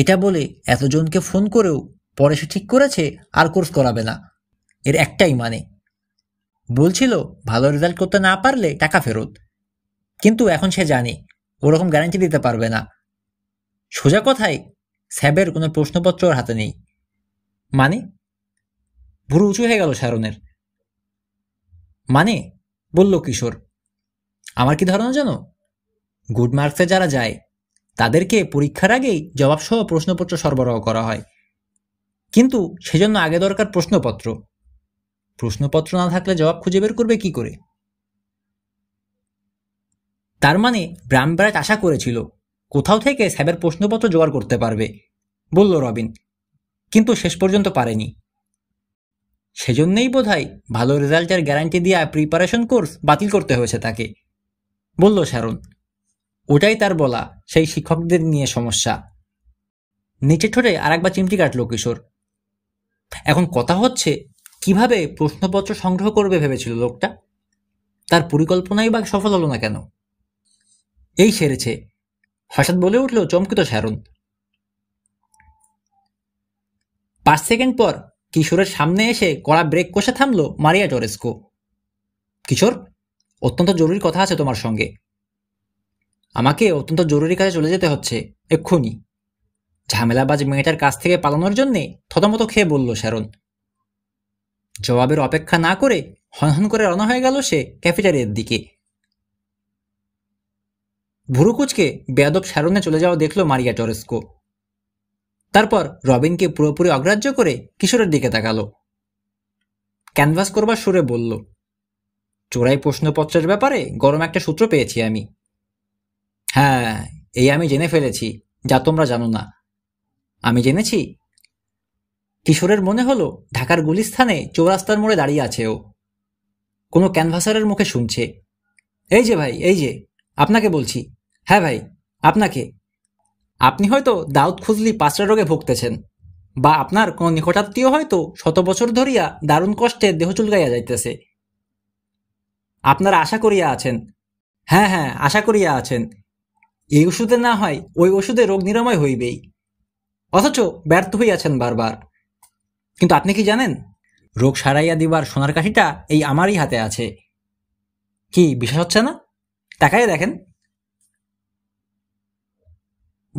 এটা বলে এতজনকে ফোন করেও পরে সে ঠিক করেছে আর কোর্স করাবে না এর একটাই মানে বলছিল ভালো রেজাল্ট করতে না পারলে টাকা ফেরত কিন্তু এখন সে জানে ওরকম গ্যারান্টি দিতে পারবে না সোজা কথায় স্যাবের কোনো প্রশ্নপত্র ওর হাতে নেই মানে ভুরু উঁচু হয়ে গেল শারণের মানে বলল কিশোর আমার কি ধারণা জানো গুড মার্কসে যারা যায় তাদেরকে পরীক্ষার আগেই জবাবসহ প্রশ্নপত্র সরবরাহ করা হয় কিন্তু সেজন্য আগে দরকার প্রশ্নপত্র প্রশ্নপত্র না থাকলে জবাব খুঁজে বের করবে কি করে তার মানে ব্রামব্রাজ আশা করেছিল কোথাও থেকে স্যাবের প্রশ্নপত্র জোগাড় করতে পারবে বলল রবিন কিন্তু শেষ পর্যন্ত পারেনি সেজন্যেই বোধহয় ভালো রেজাল্টের গ্যারান্টি দিয়ে প্রিপারেশন কোর্স বাতিল করতে হয়েছে তাকে বলল শ্যারন ওটাই তার বলা সেই শিক্ষকদের নিয়ে সমস্যা নিচে ঠোঁটে আরেকবার চিমটি কাটল কিশোর এখন কথা হচ্ছে কিভাবে প্রশ্নপত্র সংগ্রহ করবে ভেবেছিল লোকটা তার পরিকল্পনাই বা সফল হলো না কেন এই সেরেছে হঠাৎ বলে উঠল চমকিত শ্যারণ পাঁচ সেকেন্ড পর কিশোরের সামনে এসে কড়া ব্রেক কষে থামলো মারিয়া টরেস্কো কিশোর অত্যন্ত জরুরি কথা আছে তোমার সঙ্গে আমাকে অত্যন্ত জরুরি কাজে চলে যেতে হচ্ছে এক্ষুনি ঝামেলাবাজ মেয়েটার কাছ থেকে পালানোর জন্যে থতমত খেয়ে বলল শ্যারন জবাবের অপেক্ষা না করে হনহন করে রওনা হয়ে গেল সে ক্যাফেটারিয়ার দিকে ভুরুকুচকে বেয়াদব শ্যারনে চলে যাওয়া দেখল মারিয়া টরেস্কো তারপর রবিনকে পুরোপুরি অগ্রাহ্য করে কিশোরের দিকে তাকালো ক্যানভাস করবার সুরে বলল চোরাই প্রশ্নপত্রের ব্যাপারে গরম একটা সূত্র পেয়েছি আমি হ্যাঁ এই আমি জেনে ফেলেছি যা তোমরা জানো না আমি জেনেছি কিশোরের মনে হলো ঢাকার গুলিস্থানে চৌরাস্তার মোড়ে দাঁড়িয়ে আছে ও কোনো ক্যানভাসারের মুখে শুনছে এই যে ভাই এই যে আপনাকে বলছি হ্যাঁ ভাই আপনাকে আপনি হয়তো দাউদ খুজলি পাঁচটা রোগে ভুগতেছেন বা আপনার কোনো নিকটাত্মীয় হয়তো শত বছর ধরিয়া দারুণ কষ্টে দেহ চুলগাইয়া যাইতেছে আপনারা আশা করিয়া আছেন হ্যাঁ হ্যাঁ আশা করিয়া আছেন এই ওষুধে না হয় ওই ওষুধে রোগ নিরাময় হইবেই অথচ ব্যর্থ হইয়াছেন বারবার কিন্তু আপনি কি জানেন রোগ সারাইয়া দিবার সোনার কাঠিটা এই আমারই হাতে আছে কি বিশ্বাস হচ্ছে না তাকাই দেখেন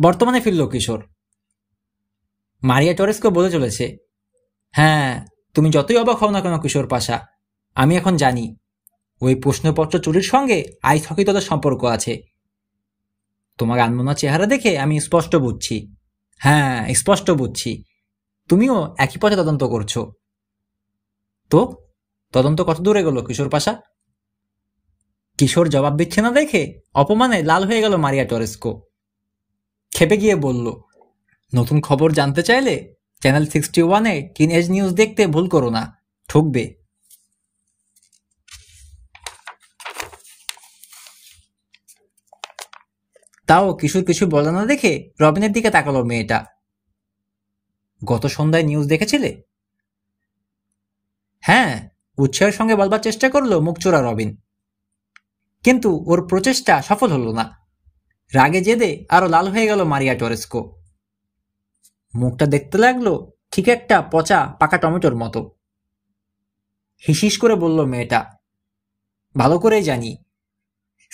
বর্তমানে ফিরল কিশোর মারিয়া টরেসকে বলে চলেছে হ্যাঁ তুমি যতই অবাক হও না কেন কিশোর পাশা আমি এখন জানি ওই প্রশ্নপত্র চুরির সঙ্গে আইস হকি সম্পর্ক আছে তোমার আনমনা চেহারা দেখে আমি স্পষ্ট বুঝছি হ্যাঁ স্পষ্ট বুঝছি তুমিও একই পথে তদন্ত করছো তো তদন্ত কত দূরে গেল কিশোর পাশা কিশোর জবাব দিচ্ছে না দেখে অপমানে লাল হয়ে গেল মারিয়া টরেস্কো খেপে গিয়ে বলল নতুন খবর জানতে চাইলে চ্যানেল সিক্সটি ওয়ানে টিন এজ নিউজ দেখতে ভুল করো না ঠকবে তাও কিশোর কিছু বলে না দেখে রবিনের দিকে তাকালো মেয়েটা গত সন্ধ্যায় নিউজ দেখেছিলে হ্যাঁ উৎসাহের সঙ্গে বলবার চেষ্টা করলো মুখ চোরা রবিন কিন্তু ওর প্রচেষ্টা সফল হলো না রাগে জেদে আরো লাল হয়ে গেল মারিয়া টরেস্কো মুখটা দেখতে লাগলো ঠিক একটা পচা পাকা টমেটোর মতো হিসিস করে বলল মেয়েটা ভালো করেই জানি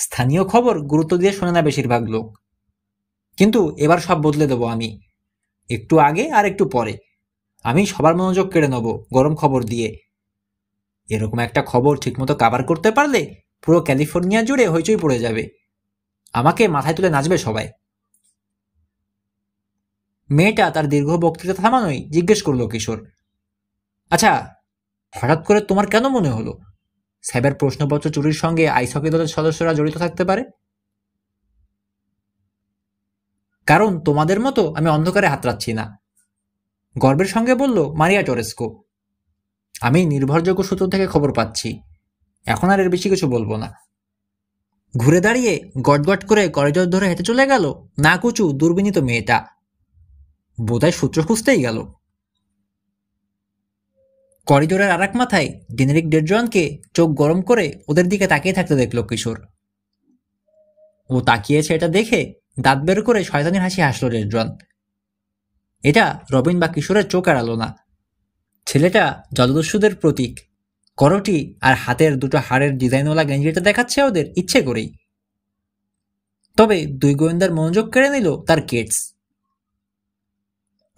স্থানীয় খবর গুরুত্ব দিয়ে শোনে না বেশিরভাগ লোক কিন্তু এবার সব বদলে দেবো আমি একটু আগে আর একটু পরে আমি সবার মনোযোগ কেড়ে নেব গরম খবর দিয়ে এরকম একটা খবর ঠিকমতো কাভার করতে পারলে পুরো ক্যালিফোর্নিয়া জুড়ে হইচই পড়ে যাবে আমাকে মাথায় তুলে নাচবে সবাই মেয়েটা তার দীর্ঘ বক্তৃতা থামানোই জিজ্ঞেস করলো কিশোর আচ্ছা হঠাৎ করে তোমার কেন মনে হলো সাইবার প্রশ্নপত্র চুরির সঙ্গে আইসকি দলের সদস্যরা জড়িত থাকতে পারে কারণ তোমাদের মতো আমি অন্ধকারে হাতড়াচ্ছি না গর্বের সঙ্গে বলল মারিয়া টরেস্কো আমি নির্ভরযোগ্য সূত্র থেকে খবর পাচ্ছি এখন আর এর বেশি কিছু বলবো না ঘুরে দাঁড়িয়ে গটগট করে করিডর ধরে হেঁটে চলে গেল না কুচু দুর্বিনীত মেয়েটা বোধহয় সূত্র খুঁজতেই গেল করিডোরের এক মাথায় জেনেরিক ডেডজনকে চোখ গরম করে ওদের দিকে তাকিয়ে থাকতে দেখল কিশোর ও তাকিয়েছে এটা দেখে দাঁত বের করে শয়তানের হাসি হাসলো ডেডজন এটা রবিন বা কিশোরের চোখ এড়ালো না ছেলেটা জলদস্যুদের প্রতীক করটি আর হাতের দুটো হাড়ের ডিজাইনওয়ালা গেঞ্জিটা দেখাচ্ছে ওদের ইচ্ছে করেই তবে দুই গোয়েন্দার মনোযোগ কেড়ে নিল তার কেটস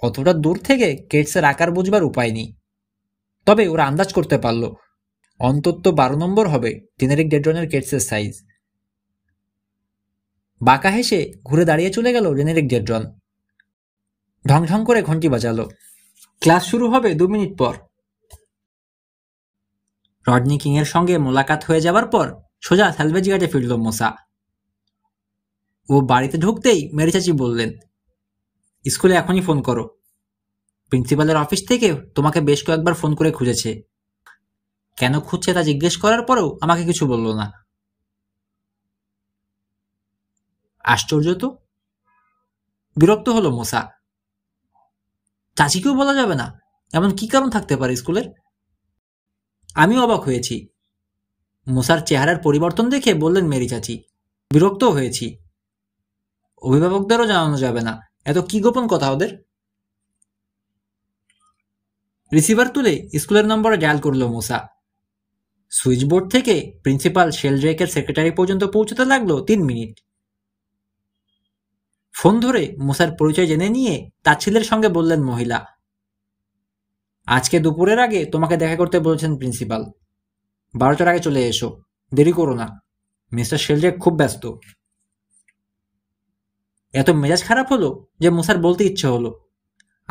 অতটা দূর থেকে কেটসের আকার বুঝবার উপায় নেই তবে ওরা আন্দাজ করতে পারল অন্তত বারো নম্বর হবে জেনেরিক ডেড্রনের কেটসের সাইজ বাঁকা হেসে ঘুরে দাঁড়িয়ে চলে গেল জেনেরিক ডেড্রন ঢংঢং করে ঘন্টি বাজালো ক্লাস শুরু হবে দু মিনিট পর রডনি কিংয়ের সঙ্গে মোলাকাত হয়ে যাবার পর সোজা স্যালভেজ গার্ডে ফিরল মোসা ও বাড়িতে ঢুকতেই মেরি চাচি বললেন স্কুলে এখনই ফোন করো প্রিন্সিপালের অফিস থেকে তোমাকে বেশ কয়েকবার ফোন করে খুঁজেছে কেন খুঁজছে তা জিজ্ঞেস করার পরেও আমাকে কিছু বলল না আশ্চর্য তো বিরক্ত হলো মোসা চাচিকেও বলা যাবে না এমন কি কারণ থাকতে পারে স্কুলের আমি অবাক হয়েছি মোসার চেহারার পরিবর্তন দেখে বললেন মেরি চাচি বিরক্ত হয়েছি অভিভাবকদেরও জানানো যাবে না এত কি গোপন কথা ওদের রিসিভার তুলে স্কুলের নম্বরে ডায়াল করল মোসা সুইচবোর্ড থেকে প্রিন্সিপাল শেলড্রেকের সেক্রেটারি পর্যন্ত পৌঁছতে লাগলো তিন মিনিট ফোন ধরে মোসার পরিচয় জেনে নিয়ে তাচ্ছিলের সঙ্গে বললেন মহিলা আজকে দুপুরের আগে তোমাকে দেখা করতে বলেছেন প্রিন্সিপাল বারোটার আগে চলে এসো দেরি করো না মিস্টার শেলড্রেক খুব ব্যস্ত এত মেজাজ খারাপ হলো যে মোসার বলতে ইচ্ছে হলো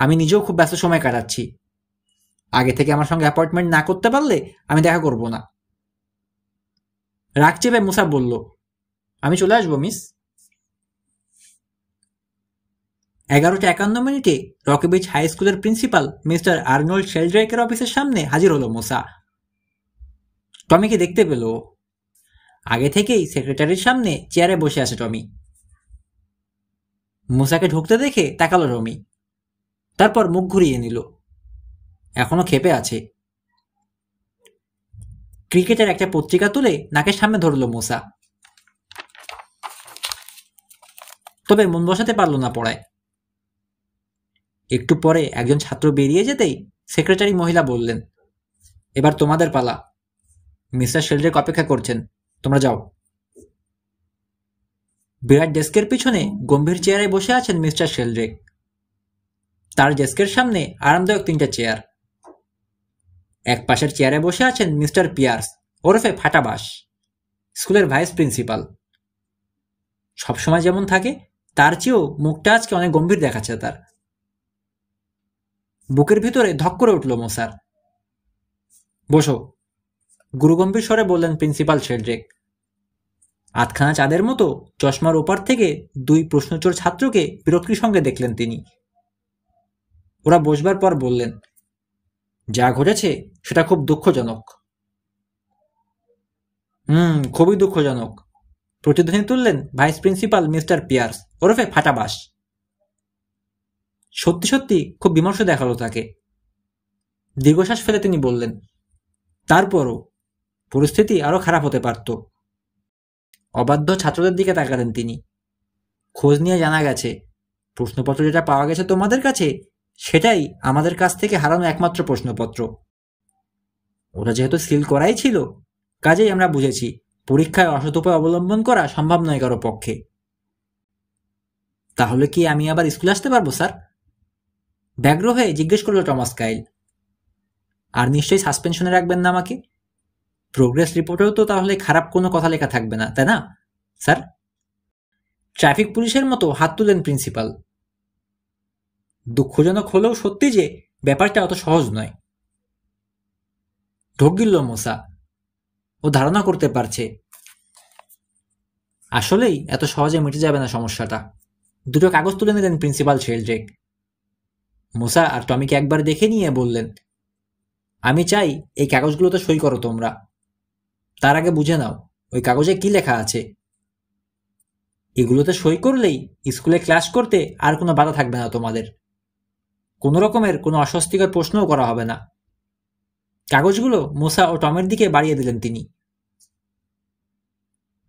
আমি নিজেও খুব ব্যস্ত সময় কাটাচ্ছি আগে থেকে আমার সঙ্গে অ্যাপয়েন্টমেন্ট না করতে পারলে আমি দেখা করব না রাগ চেপে মুসাফ বলল আমি চলে আসবো মিস এগারোটা একান্ন মিনিটে রকেবিচ হাই স্কুলের প্রিন্সিপাল মিস্টার আর্নোল্ড শেলড্রাইকের অফিসের সামনে হাজির হলো মোসা টমিকে দেখতে পেল আগে থেকেই সেক্রেটারির সামনে চেয়ারে বসে আছে টমি মোসাকে ঢুকতে দেখে তাকালো রমি তারপর মুখ ঘুরিয়ে নিল এখনো খেপে আছে ক্রিকেটের একটা পত্রিকা তুলে নাকের সামনে ধরল মোসা তবে মন বসাতে পারল না পড়ায় একটু পরে একজন ছাত্র বেরিয়ে যেতেই সেক্রেটারি মহিলা বললেন এবার তোমাদের পালা মিস্টার শেলডেক অপেক্ষা করছেন তোমরা যাও বিরাট ডেস্কের পিছনে গম্ভীর চেয়ারে বসে আছেন মিস্টার শেলড্রেক তার ডেস্কের সামনে আরামদায়ক তিনটা চেয়ার এক পাশের চেয়ারে বসে আছেন মিস্টার পিয়ার্স ওরফে ফাটাবাস স্কুলের ভাইস প্রিন্সিপাল সবসময় যেমন থাকে তার চেয়েও মুখটা আজকে অনেক গম্ভীর দেখাচ্ছে তার বুকের ভিতরে ধক করে উঠল মশার বসো গুরুগম্ভীর স্বরে বললেন প্রিন্সিপাল শেড্রেক আধখানা চাঁদের মতো চশমার ওপার থেকে দুই প্রশ্নচোর ছাত্রকে বিরক্তির সঙ্গে দেখলেন তিনি ওরা বসবার পর বললেন যা ঘটেছে সেটা খুব দুঃখজনক হুম খুবই দুঃখজনক প্রতিধ্বনি তুললেন ভাইস প্রিন্সিপাল মিস্টার পিয়ার্স ওরফে ফাটাবাস সত্যি সত্যি খুব বিমর্ষ দেখালো তাকে দীর্ঘশ্বাস ফেলে তিনি বললেন তারপরও পরিস্থিতি আরও খারাপ হতে পারত অবাধ্য ছাত্রদের দিকে তাকালেন তিনি খোঁজ নিয়ে জানা গেছে প্রশ্নপত্র যেটা পাওয়া গেছে তোমাদের কাছে সেটাই আমাদের কাছ থেকে হারানো একমাত্র প্রশ্নপত্র ওটা যেহেতু সিল করাই ছিল কাজেই আমরা বুঝেছি পরীক্ষায় অসৎ উপায় অবলম্বন করা সম্ভব নয় কারো পক্ষে তাহলে কি আমি আবার স্কুলে আসতে পারবো স্যার ব্যগ্র হয়ে জিজ্ঞেস করলো টমাস কাইল আর নিশ্চয়ই সাসপেনশনে রাখবেন না আমাকে প্রোগ্রেস রিপোর্টেও তো তাহলে খারাপ কোনো কথা লেখা থাকবে না তাই না স্যার ট্রাফিক পুলিশের মতো হাত তুলেন প্রিন্সিপাল দুঃখজনক হলেও সত্যি যে ব্যাপারটা অত সহজ নয় ঢোক গিলল মশা ও ধারণা করতে পারছে আসলেই এত সহজে মিটে যাবে না সমস্যাটা দুটো কাগজ তুলে নিলেন প্রিন্সিপাল শেলড্রেক মোসা আর টমিকে একবার দেখে নিয়ে বললেন আমি চাই এই কাগজগুলোতে সই করো তোমরা তার আগে বুঝে নাও ওই কাগজে কি লেখা আছে এগুলোতে সই করলেই স্কুলে ক্লাস করতে আর কোনো বাধা থাকবে না তোমাদের কোনো রকমের কোনো অস্বস্তিকর প্রশ্নও করা হবে না কাগজগুলো মোসা ও টমের দিকে বাড়িয়ে দিলেন তিনি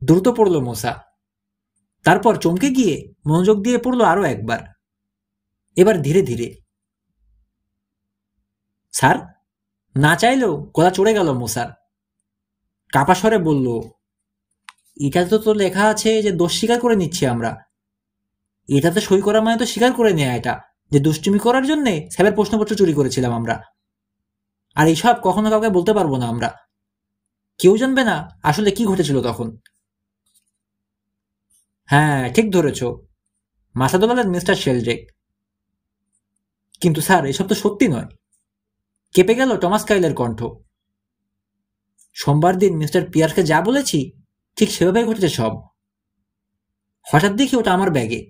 দ্রুত পড়ল মোসা তারপর চমকে গিয়ে মনোযোগ দিয়ে পড়ল আরও একবার এবার ধীরে ধীরে স্যার না চাইলেও গলা চড়ে গেল মোসার কাপাসরে বলল এটাতে তো লেখা আছে যে দোষ স্বীকার করে নিচ্ছি আমরা এটাতে সই করা মানে তো স্বীকার করে নেয়া এটা যে দুষ্টুমি করার জন্যে স্যারের প্রশ্নপত্র চুরি করেছিলাম আমরা আর এইসব কখনো কাউকে বলতে পারবো না আমরা কেউ জানবে না আসলে কি ঘটেছিল তখন হ্যাঁ ঠিক ধরেছ মাসাদুলালের মিস্টার শেলজেক কিন্তু স্যার এসব তো সত্যি নয় কেঁপে গেল টমাস কাইলের কণ্ঠ সোমবার দিন মিস্টার পিয়ারকে যা বলেছি ঠিক সেভাবেই ঘটেছে সব হঠাৎ দেখি ওটা আমার ব্যাগে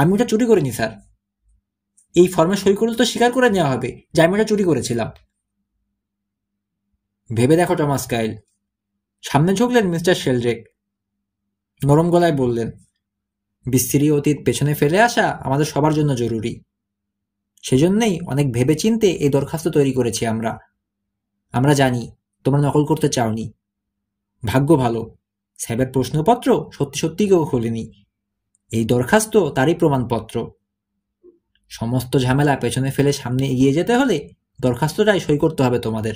আমি ওটা চুরি করিনি স্যার এই ফর্মে সই করলে তো স্বীকার করে নেওয়া হবে যে আমি এটা চুরি করেছিলাম ভেবে দেখো টমাস কাইল সামনে ঝুঁকলেন মিস্টার শেলড্রেক নরম গলায় বললেন বিস্তৃতি অতীত পেছনে ফেলে আসা আমাদের সবার জন্য জরুরি সেজন্যই অনেক ভেবে চিনতে এই দরখাস্ত তৈরি করেছি আমরা আমরা জানি তোমরা নকল করতে চাওনি ভাগ্য ভালো স্যাবের প্রশ্নপত্র সত্যি সত্যি কেউ খোলেনি এই দরখাস্ত তারই প্রমাণপত্র সমস্ত ঝামেলা পেছনে ফেলে সামনে এগিয়ে যেতে হলে দরখাস্তটাই সই করতে হবে তোমাদের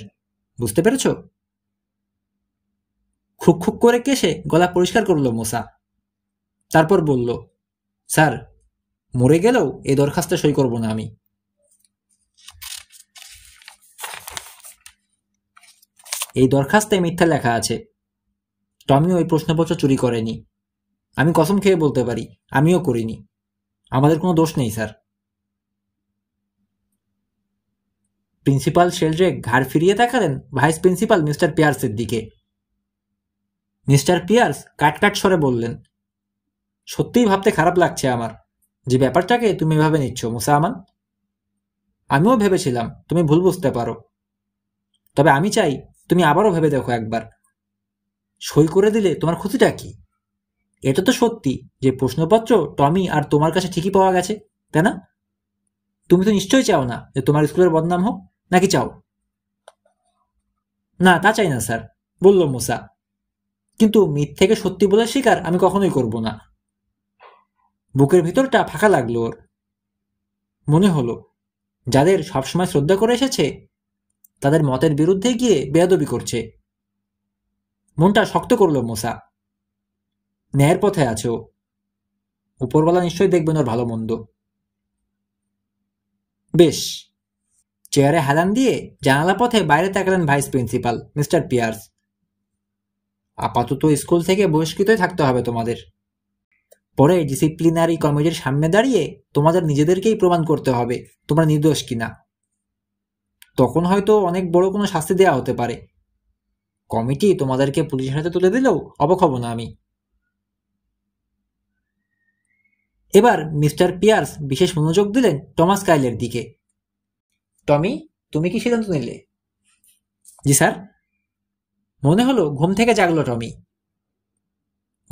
বুঝতে পেরেছ খুক খুক করে কেসে গলা পরিষ্কার করলো মোসা তারপর বলল স্যার মরে গেলেও এই দরখাস্ত সই করব না আমি এই দরখাস্তে মিথ্যা লেখা আছে টমি ওই প্রশ্নপত্র চুরি করেনি আমি কসম খেয়ে বলতে পারি আমিও করিনি আমাদের কোনো দোষ নেই স্যার প্রিন্সিপাল শেলড্রেক ঘাড় ফিরিয়ে দেখালেন ভাইস প্রিন্সিপাল মিস্টার পিয়ার্সের দিকে মিস্টার পিয়ার্স কাটকাট স্বরে বললেন সত্যিই ভাবতে খারাপ লাগছে আমার যে ব্যাপারটাকে তুমি এভাবে নিচ্ছ মুসামান আমিও ভেবেছিলাম তুমি ভুল বুঝতে পারো তবে আমি চাই তুমি আবারও ভেবে দেখো একবার সই করে দিলে তোমার ক্ষতিটা কি এটা তো সত্যি যে প্রশ্নপত্র টমি আর তোমার কাছে ঠিকই পাওয়া গেছে তাই না তুমি তো নিশ্চয়ই চাও না যে তোমার স্কুলের বদনাম হোক নাকি চাও না তা চাই না স্যার বলল মুসা কিন্তু মিথ থেকে সত্যি বলে শিকার আমি কখনোই করব না বুকের ভিতরটা ফাঁকা লাগলো ওর মনে হলো যাদের সবসময় শ্রদ্ধা করে এসেছে তাদের মতের বিরুদ্ধে গিয়ে বেয়াদবি করছে মনটা শক্ত করলো মোসা ন্যায়ের পথে আছে ও উপরওয়ালা নিশ্চয়ই দেখবেন ওর ভালো মন্দ বেশ চেয়ারে হেলান দিয়ে জানালা পথে বাইরে তাকালেন ভাইস প্রিন্সিপাল মিস্টার পিয়ার্স আপাতত স্কুল থেকে বহিষ্কৃতই থাকতে হবে তোমাদের পরে ডিসিপ্লিনারি কমিটির সামনে দাঁড়িয়ে তোমাদের নিজেদেরকেই প্রমাণ করতে হবে তোমরা নির্দোষ কিনা তখন হয়তো অনেক বড় কোনো শাস্তি দেওয়া হতে পারে কমিটি তোমাদেরকে পুলিশের হাতে তুলে দিলেও অবাক না আমি এবার মিস্টার পিয়ার্স বিশেষ মনোযোগ দিলেন টমাস কাইলের দিকে টমি তুমি কি সিদ্ধান্ত নিলে জি স্যার মনে হলো ঘুম থেকে জাগলো টমি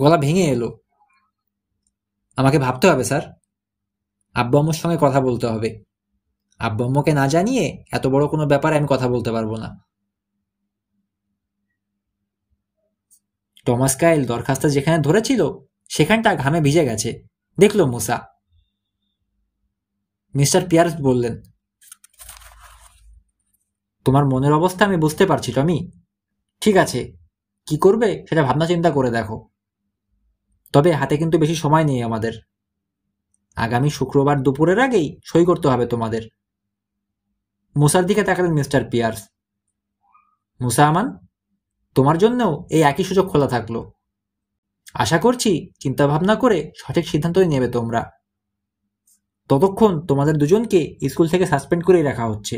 গলা ভেঙে এলো আমাকে ভাবতে হবে স্যার আব্বু আম্মুর সঙ্গে কথা বলতে হবে আব্বু আম্মুকে না জানিয়ে এত বড় কোনো ব্যাপারে আমি কথা বলতে পারবো না টমাস কাইল দরখাস্ত যেখানে ধরেছিল সেখানটা ঘামে ভিজে গেছে দেখল মুসা মিস্টার পিয়ার্স বললেন তোমার মনের অবস্থা আমি বুঝতে পারছি টমি ঠিক আছে কি করবে সেটা ভাবনা চিন্তা করে দেখো তবে হাতে কিন্তু বেশি সময় নেই আমাদের আগামী শুক্রবার দুপুরের আগেই সই করতে হবে তোমাদের মুসার দিকে তাকালেন মিস্টার পিয়ার্স মুসা আমান তোমার জন্যও এই একই সুযোগ খোলা থাকলো আশা করছি চিন্তাভাবনা করে সঠিক সিদ্ধান্তই নেবে তোমরা ততক্ষণ তোমাদের দুজনকে স্কুল থেকে সাসপেন্ড করেই রাখা হচ্ছে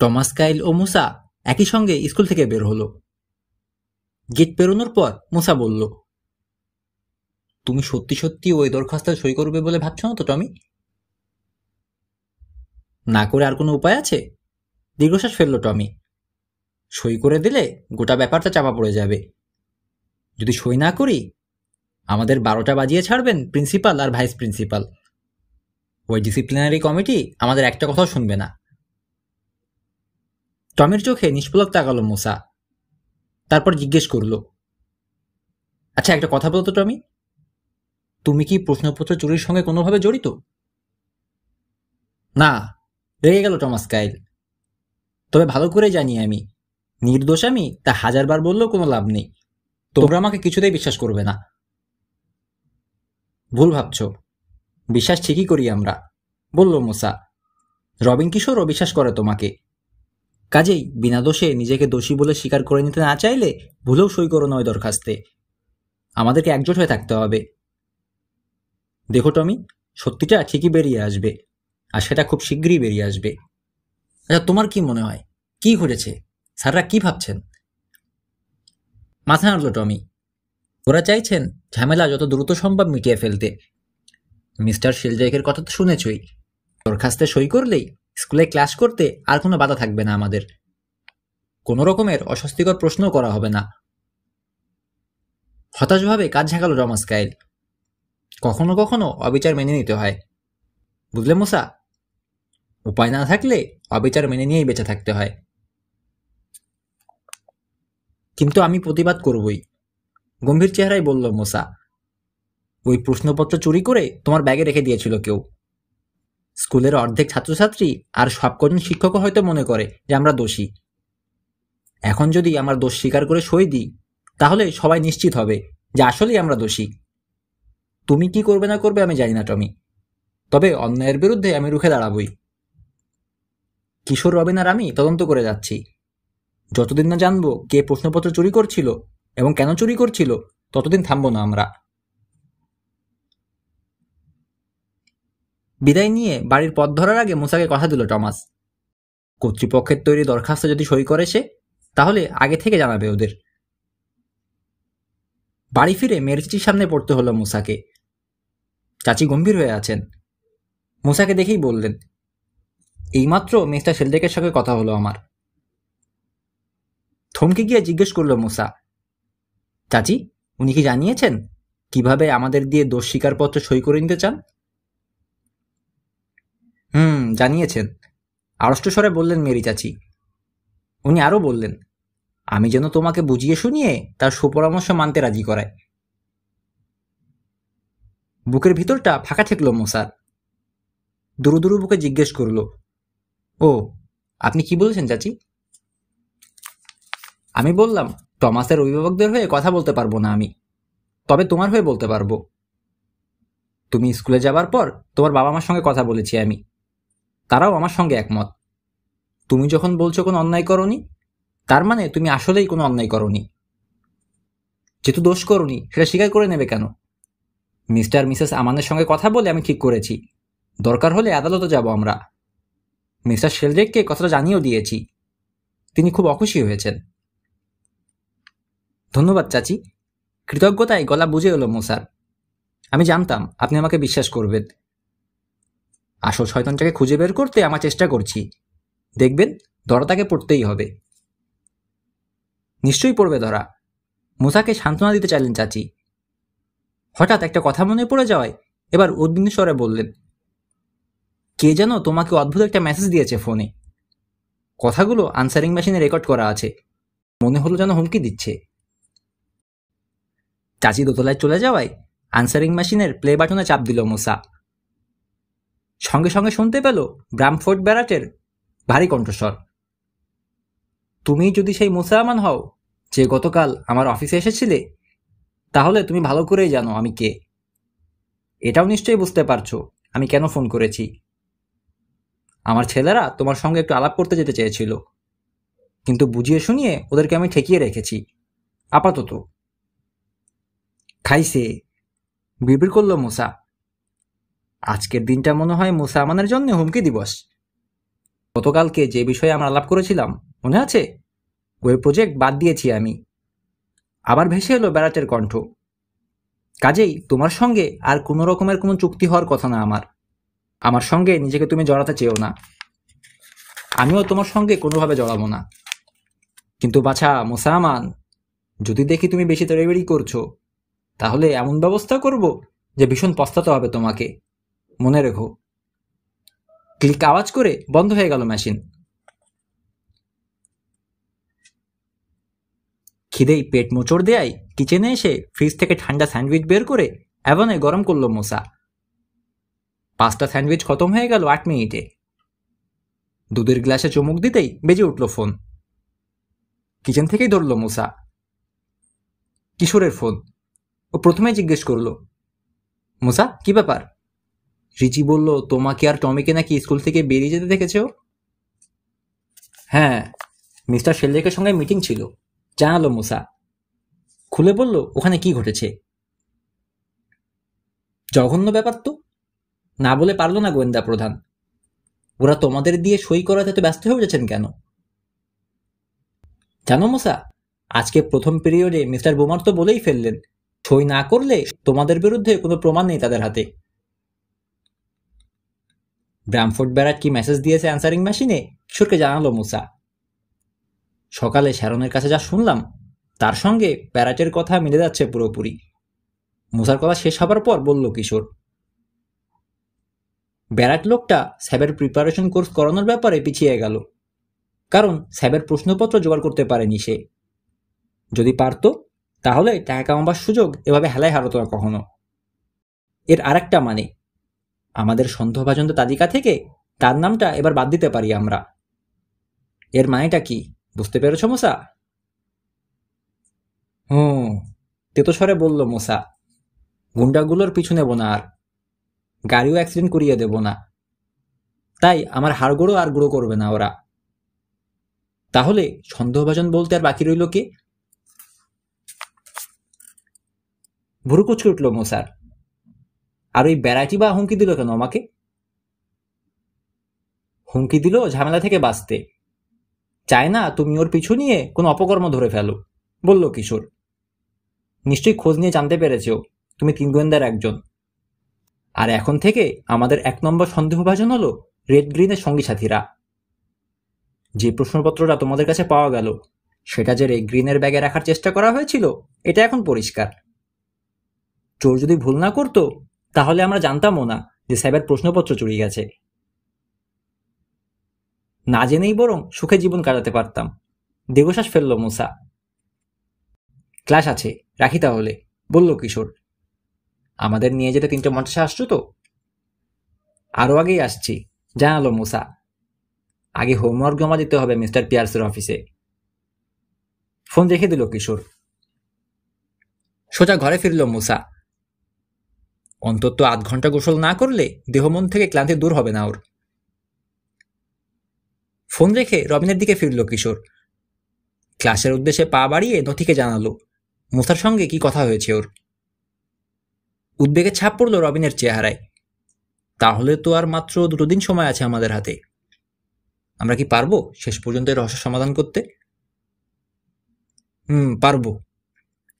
টমাস কাইল ও মুসা একই সঙ্গে স্কুল থেকে বের হলো গেট পেরোনোর পর মুসা বলল তুমি সত্যি সত্যি ওই দরখাস্ত সই করবে বলে ভাবছ না তো টমি না করে আর কোনো উপায় আছে দীর্ঘশ্বাস ফেলল টমি সই করে দিলে গোটা ব্যাপারটা চাপা পড়ে যাবে যদি সই না করি আমাদের বারোটা বাজিয়ে ছাড়বেন প্রিন্সিপাল আর ভাইস প্রিন্সিপাল ওই ডিসিপ্লিনারি কমিটি আমাদের একটা কথাও শুনবে না টমের চোখে নিষ্পলক তাকালো মোসা তারপর জিজ্ঞেস করল আচ্ছা একটা কথা বলতো টমি তুমি কি প্রশ্নপত্র চুরির সঙ্গে কোনোভাবে জড়িত না রেগে গেল টমাস কাইল তবে ভালো করে জানি আমি নির্দোষ আমি তা হাজারবার বললেও কোনো লাভ নেই তোমরা আমাকে কিছুতেই বিশ্বাস করবে না ভুল ভাবছ বিশ্বাস ঠিকই করি আমরা বলল মোসা রবিন কিশোরও বিশ্বাস করে তোমাকে কাজেই বিনা দোষে নিজেকে দোষী বলে স্বীকার করে নিতে না চাইলে ভুলেও সই করো নয় দরখাস্তে আমাদেরকে একজোট হয়ে থাকতে হবে দেখো টমি সত্যিটা ঠিকই বেরিয়ে আসবে আর সেটা খুব শীঘ্রই বেরিয়ে আসবে আচ্ছা তোমার কি মনে হয় কি ঘটেছে স্যাররা কি ভাবছেন মাথা নাড়ল টমি ওরা চাইছেন ঝামেলা যত দ্রুত সম্ভব মিটিয়ে ফেলতে মিস্টার শিলজাইকের কথা তো শুনেছই দরখাস্তে সই করলেই স্কুলে ক্লাস করতে আর কোনো বাধা থাকবে না আমাদের কোনো রকমের অস্বস্তিকর প্রশ্নও করা হবে না হতাশভাবে কাজ ঝাঁকালো রমাস কাইল কখনো কখনো অবিচার মেনে নিতে হয় বুঝলে মোসা উপায় না থাকলে অবিচার মেনে নিয়েই বেঁচে থাকতে হয় কিন্তু আমি প্রতিবাদ করবই গম্ভীর চেহারায় বলল মোসা ওই প্রশ্নপত্র চুরি করে তোমার ব্যাগে রেখে দিয়েছিল কেউ স্কুলের অর্ধেক ছাত্রছাত্রী আর সবকজন শিক্ষকও হয়তো মনে করে যে আমরা দোষী এখন যদি আমার দোষ স্বীকার করে সই দিই তাহলে সবাই নিশ্চিত হবে যে আসলেই আমরা দোষী তুমি কি করবে না করবে আমি জানি না টমি তবে অন্যায়ের বিরুদ্ধে আমি রুখে দাঁড়াবই কিশোর রবিন আর আমি তদন্ত করে যাচ্ছি যতদিন না জানবো কে প্রশ্নপত্র চুরি করছিল এবং কেন চুরি করছিল ততদিন থামবো না আমরা বিদায় নিয়ে বাড়ির পথ ধরার আগে মুসাকে কথা দিল টমাস কর্তৃপক্ষের তৈরি দরখাস্ত যদি সই করে সে তাহলে আগে থেকে জানাবে ওদের বাড়ি ফিরে মেরচিটির সামনে পড়তে হলো মুসাকে চাচি গম্ভীর হয়ে আছেন মুসাকে দেখেই বললেন এইমাত্র মিস্টার সেলডেকের সঙ্গে কথা হলো আমার থমকে গিয়ে জিজ্ঞেস করলো মুসা চাচি উনি কি জানিয়েছেন কিভাবে আমাদের দিয়ে দোষ স্বীকারপত্র সই করে নিতে চান হুম জানিয়েছেন আড়ষ্ট স্বরে বললেন মেরি চাচি উনি আরও বললেন আমি যেন তোমাকে বুঝিয়ে শুনিয়ে তার সুপরামর্শ মানতে রাজি করায় বুকের ভিতরটা ফাঁকা ঠেকল মশার দুরু দুরু বুকে জিজ্ঞেস করল ও আপনি কি বলছেন চাচি আমি বললাম টমাসের অভিভাবকদের হয়ে কথা বলতে পারবো না আমি তবে তোমার হয়ে বলতে পারবো তুমি স্কুলে যাবার পর তোমার বাবা মার সঙ্গে কথা বলেছি আমি তারাও আমার সঙ্গে একমত তুমি যখন বলছো কোনো অন্যায় করনি তার মানে তুমি আসলেই কোনো অন্যায় করনি যেহেতু দোষ করনি সেটা স্বীকার করে নেবে কেন মিস্টার মিসেস আমানের সঙ্গে কথা বলে আমি ঠিক করেছি দরকার হলে আদালতে যাব আমরা মিস্টার শেলরেককে কথাটা জানিয়েও দিয়েছি তিনি খুব অখুশি হয়েছেন ধন্যবাদ চাচি কৃতজ্ঞতায় গলা বুঝে এলো মোসার আমি জানতাম আপনি আমাকে বিশ্বাস করবেন আসল শয়তানটাকে খুঁজে বের করতে আমার চেষ্টা করছি দেখবেন ধরা তাকে পড়তেই হবে নিশ্চয়ই পড়বে ধরা মুসাকে সান্ত্বনা দিতে চাইলেন চাচি হঠাৎ একটা কথা মনে পড়ে যাওয়ায় এবার উদ্বিগ্ন স্বরে বললেন কে যেন তোমাকে অদ্ভুত একটা মেসেজ দিয়েছে ফোনে কথাগুলো আনসারিং মেশিনে রেকর্ড করা আছে মনে হলো যেন হুমকি দিচ্ছে চাচি দোতলায় চলে যাওয়ায় আনসারিং মেশিনের প্লে বাটনে চাপ দিল মোসা সঙ্গে সঙ্গে শুনতে পেল ব্রামফোর্ড ব্যারাটের ভারী কণ্ঠস্বর তুমি যদি সেই মুসলমান হও যে গতকাল আমার অফিসে এসেছিলে তাহলে তুমি ভালো করেই জানো আমি কে এটাও নিশ্চয়ই বুঝতে পারছো আমি কেন ফোন করেছি আমার ছেলেরা তোমার সঙ্গে একটু আলাপ করতে যেতে চেয়েছিল কিন্তু বুঝিয়ে শুনিয়ে ওদেরকে আমি ঠেকিয়ে রেখেছি আপাতত খাইছে বিবির করল মোসা আজকের দিনটা মনে হয় মুসলমানের জন্য হুমকি দিবস গতকালকে যে বিষয়ে আমরা আলাপ করেছিলাম মনে আছে ওই প্রজেক্ট বাদ দিয়েছি আমি আবার ভেসে এলো ব্যারাটের কণ্ঠ কাজেই তোমার সঙ্গে আর কোনো রকমের কোনো চুক্তি হওয়ার কথা না আমার আমার সঙ্গে নিজেকে তুমি জড়াতে চেয়েও না আমিও তোমার সঙ্গে কোনোভাবে জড়াবো না কিন্তু বাছা মুসলমান যদি দেখি তুমি বেশি তড়িবেড়ি করছো তাহলে এমন ব্যবস্থা করব যে ভীষণ পস্তাতে হবে তোমাকে মনে রেখো ক্লিক আওয়াজ করে বন্ধ হয়ে গেল মেশিন খিদেই পেট মোচড় দেয়াই কিচেনে এসে ফ্রিজ থেকে ঠান্ডা স্যান্ডউইচ বের করে অ্যাভনে গরম করল মোসা পাঁচটা স্যান্ডউইচ খতম হয়ে গেল আট মিনিটে দুধের গ্লাসে চমুক দিতেই বেজে উঠল ফোন কিচেন থেকেই ধরল মোসা কিশোরের ফোন ও প্রথমে জিজ্ঞেস করল মোসা কি ব্যাপার রিচি বলল তোমাকে আর টমিকে নাকি স্কুল থেকে বেরিয়ে যেতে দেখেছো হ্যাঁ মিস্টার শেলজেকের সঙ্গে মিটিং ছিল জানালো মুসা খুলে বলল ওখানে কি ঘটেছে জঘন্য ব্যাপার তো না বলে পারলো না গোয়েন্দা প্রধান ওরা তোমাদের দিয়ে সই করাতে তো ব্যস্ত হয়ে উঠেছেন কেন জানো মোসা আজকে প্রথম পিরিয়ডে মিস্টার বোমার তো বলেই ফেললেন সই না করলে তোমাদের বিরুদ্ধে কোনো প্রমাণ নেই তাদের হাতে ব্রামফোর্ড ব্যারাট কি মেসেজ দিয়েছে অ্যান্সারিং মেশিনে কিশোরকে জানালো মুসা সকালে শ্যারনের কাছে যা শুনলাম তার সঙ্গে প্যারাটের কথা মিলে যাচ্ছে পুরোপুরি মুসার কথা শেষ হবার পর বলল কিশোর ব্যারাট লোকটা স্যাবের প্রিপারেশন কোর্স করানোর ব্যাপারে পিছিয়ে গেল কারণ স্যাবের প্রশ্নপত্র জোগাড় করতে পারেনি সে যদি পারত তাহলে টাকা কামাবার সুযোগ এভাবে হেলায় হারত না কখনো এর আরেকটা মানে আমাদের সন্দেহভাজন তালিকা থেকে তার নামটা এবার বাদ দিতে পারি আমরা এর মানেটা কি বুঝতে পেরেছ মোসা হুম তেতস্বরে বলল মোসা গুন্ডাগুলোর পিছু নেব না আর গাড়িও অ্যাক্সিডেন্ট করিয়ে দেব না তাই আমার হাড়গুড়ো আর গুঁড়ো করবে না ওরা তাহলে সন্দেহভাজন বলতে আর বাকি রইল কে ভুরুকুচকে উঠল মশার আর ওই বেড়াইটি বা হুমকি দিল কেন আমাকে হুমকি দিল ঝামেলা থেকে বাঁচতে চায় না তুমি ওর পিছু নিয়ে কোনো অপকর্ম ধরে ফেলো বলল কিশোর নিশ্চয়ই খোঁজ নিয়ে জানতে পেরেছো তুমি তিন গোয়েন্দার একজন আর এখন থেকে আমাদের এক নম্বর সন্দেহভাজন হলো রেড গ্রিনের সঙ্গী সাথীরা যে প্রশ্নপত্রটা তোমাদের কাছে পাওয়া গেল সেটা যে রেড গ্রিনের ব্যাগে রাখার চেষ্টা করা হয়েছিল এটা এখন পরিষ্কার চোর যদি ভুল না করতো তাহলে আমরা জানতামও না যে সাহেবের প্রশ্নপত্র চুরি গেছে না জেনেই বরং সুখে জীবন কাটাতে পারতাম দীর্ঘশ্বাস ফেলল মুসা ক্লাস আছে রাখি তাহলে বলল কিশোর আমাদের নিয়ে যেতে তিনটে মঞ্চে আসছো তো আরও আগেই আসছি জানালো মুসা আগে হোমওয়ার্ক জমা দিতে হবে মিস্টার পিয়ার্সের অফিসে ফোন রেখে দিল কিশোর সোজা ঘরে ফিরল মুসা অন্তত আধ ঘন্টা গোসল না করলে দেহমন থেকে ক্লান্তি দূর হবে না ওর ফোন রেখে রবিনের দিকে ফিরল কিশোর ক্লাসের উদ্দেশ্যে পা বাড়িয়ে নথিকে জানালো মুসার সঙ্গে কি কথা হয়েছে ওর উদ্বেগে ছাপ পড়ল রবিনের চেহারায় তাহলে তো আর মাত্র দুটো দিন সময় আছে আমাদের হাতে আমরা কি পারবো শেষ পর্যন্ত রহস্য সমাধান করতে হুম পারবো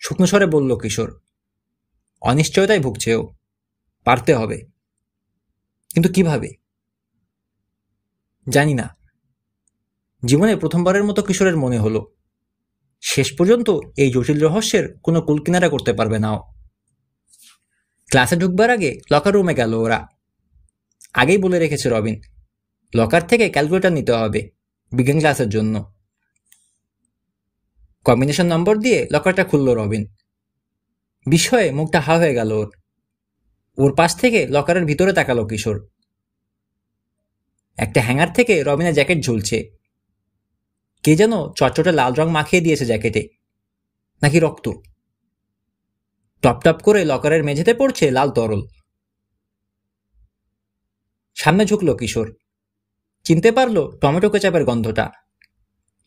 শুকনো স্বরে বলল কিশোর অনিশ্চয়তায় ভুগছে ও পারতে হবে কিন্তু কিভাবে জানি না জীবনে প্রথমবারের মতো কিশোরের মনে হলো শেষ পর্যন্ত এই জটিল রহস্যের কোনো কুলকিনারা করতে পারবে নাও ক্লাসে ঢুকবার আগে লকার রুমে গেল ওরা আগেই বলে রেখেছে রবিন লকার থেকে ক্যালকুলেটর নিতে হবে বিজ্ঞান ক্লাসের জন্য কম্বিনেশন নম্বর দিয়ে লকারটা খুলল রবিন বিষয়ে মুখটা হা হয়ে গেল ওর ওর পাশ থেকে লকারের ভিতরে তাকালো কিশোর একটা হ্যাঙ্গার থেকে রবিনা জ্যাকেট ঝুলছে কে যেন চটচটে লাল রং মাখিয়ে দিয়েছে জ্যাকেটে নাকি রক্ত টপটপ করে লকারের মেঝেতে পড়ছে লাল তরল সামনে ঝুঁকলো কিশোর চিনতে পারলো টমেটো কেচাপের গন্ধটা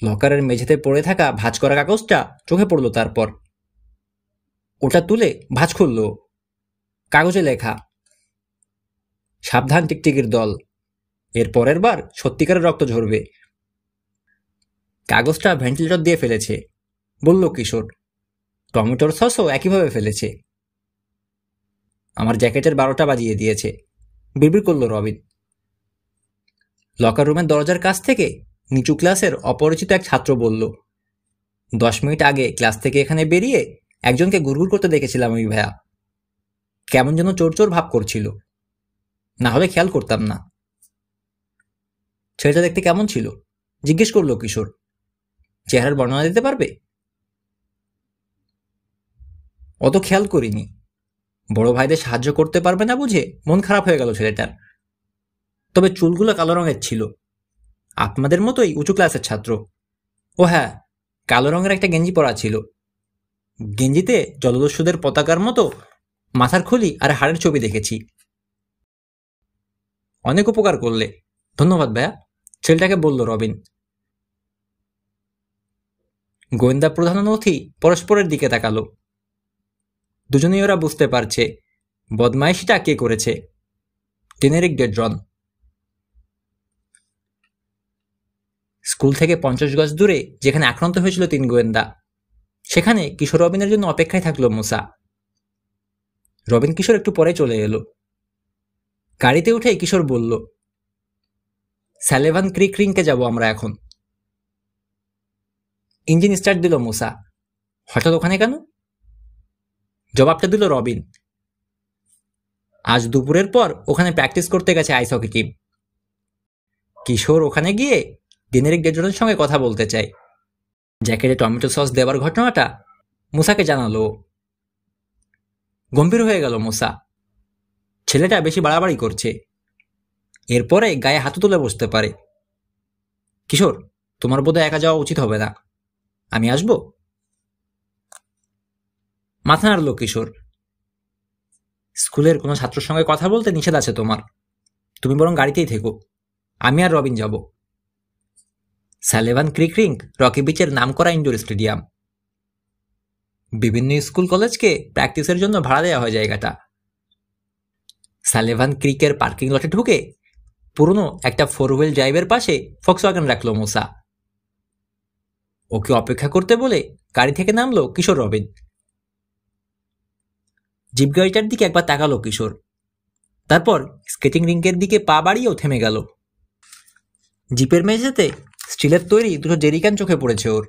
লকারের মেঝেতে পড়ে থাকা ভাঁজ করা কাগজটা চোখে পড়ল তারপর ওটা তুলে ভাঁজ খুললো কাগজে লেখা সাবধান টিকটিকির দল এর পরের বার সত্যিকারের রক্ত ঝরবে কাগজটা ভেন্টিলেটর দিয়ে ফেলেছে বলল কিশোর টমেটোর সসও একইভাবে ফেলেছে আমার জ্যাকেটের বারোটা বাজিয়ে দিয়েছে বিড়বিড় করল রবিন লকার রুমের দরজার কাছ থেকে নিচু ক্লাসের অপরিচিত এক ছাত্র বলল দশ মিনিট আগে ক্লাস থেকে এখানে বেরিয়ে একজনকে গুড়গুড় করতে দেখেছিলাম আমি ভাইয়া কেমন যেন চোর চোর ভাব করছিল না হলে খেয়াল করতাম না ছেলেটা দেখতে কেমন ছিল জিজ্ঞেস করলো কিশোর চেহারার বর্ণনা দিতে পারবে অত খেয়াল করিনি বড় ভাইদের সাহায্য করতে পারবে না বুঝে মন খারাপ হয়ে গেল ছেলেটার তবে চুলগুলো কালো রঙের ছিল আপনাদের মতোই উঁচু ক্লাসের ছাত্র ও হ্যাঁ কালো রঙের একটা গেঞ্জি পরা ছিল গেঞ্জিতে জলদস্যুদের পতাকার মতো মাথার খুলি আর হাড়ের ছবি দেখেছি অনেক উপকার করলে ধন্যবাদ ভাইয়া ছেলেটাকে বলল রবিন গোয়েন্দা প্রধান নথি পরস্পরের দিকে তাকালো দুজনেই ওরা বুঝতে পারছে বদমাইশিটা কে করেছে টেনেরিক ডেড্রন স্কুল থেকে পঞ্চাশ গজ দূরে যেখানে আক্রান্ত হয়েছিল তিন গোয়েন্দা সেখানে কিশোর রবিনের জন্য অপেক্ষায় থাকলো মুসা রবিন কিশোর একটু পরে চলে এলো গাড়িতে উঠে কিশোর বলল স্যালেভান ক্রিক রিংকে যাব আমরা এখন ইঞ্জিন স্টার্ট দিল মুসা হঠাৎ ওখানে কেন জবাবটা দিল রবিন আজ দুপুরের পর ওখানে প্র্যাকটিস করতে গেছে আইস হকি টিম কিশোর ওখানে গিয়ে এক ডেজনের সঙ্গে কথা বলতে চাই জ্যাকেটে টমেটো সস দেওয়ার ঘটনাটা মুসাকে জানালো গম্ভীর হয়ে গেল মোসা ছেলেটা বেশি বাড়াবাড়ি করছে এরপরে গায়ে হাত তুলে বসতে পারে কিশোর তোমার বোধহয় একা যাওয়া উচিত হবে না আমি আসব মাথা নাড়ল কিশোর স্কুলের কোনো ছাত্রর সঙ্গে কথা বলতে নিষেধ আছে তোমার তুমি বরং গাড়িতেই থেকো আমি আর রবিন যাব স্যালেভান ক্রিক রকি বিচের নাম করা ইনডোর স্টেডিয়াম বিভিন্ন স্কুল কলেজকে প্র্যাকটিসের জন্য ভাড়া দেওয়া হয় জায়গাটা সালেভান ক্রিকের পার্কিং লটে ঢুকে পুরনো একটা ফোর হুইল ড্রাইভের পাশে ফক্স ওয়াগান রাখল মোসা ওকে অপেক্ষা করতে বলে গাড়ি থেকে নামলো কিশোর রবিন জিপ গাড়িটার দিকে একবার তাকালো কিশোর তারপর স্কেটিং রিঙ্কের দিকে পা বাড়িয়েও থেমে গেল জিপের মেঝেতে স্টিলের তৈরি দুটো জেরিকান চোখে পড়েছে ওর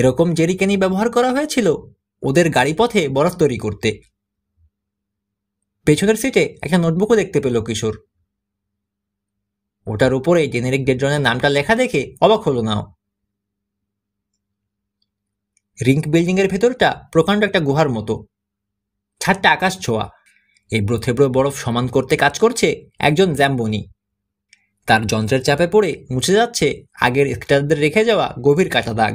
এরকম জেরিক্যানই ব্যবহার করা হয়েছিল ওদের গাড়িপথে বরফ তৈরি করতে পেছনের সিটে একটা নোটবুকও দেখতে পেল কিশোর ওটার উপরে জেনেরিক ডেডজনের নামটা লেখা দেখে অবাক হলো নাও রিঙ্ক বিল্ডিংয়ের ভেতরটা প্রকাণ্ড একটা গুহার মতো ছাদটা আকাশ ছোঁয়া এই ব্রথেব্রো বরফ সমান করতে কাজ করছে একজন জ্যাম্বনি তার যন্ত্রের চাপে পড়ে মুছে যাচ্ছে আগের স্কেটারদের রেখে যাওয়া গভীর কাটা দাগ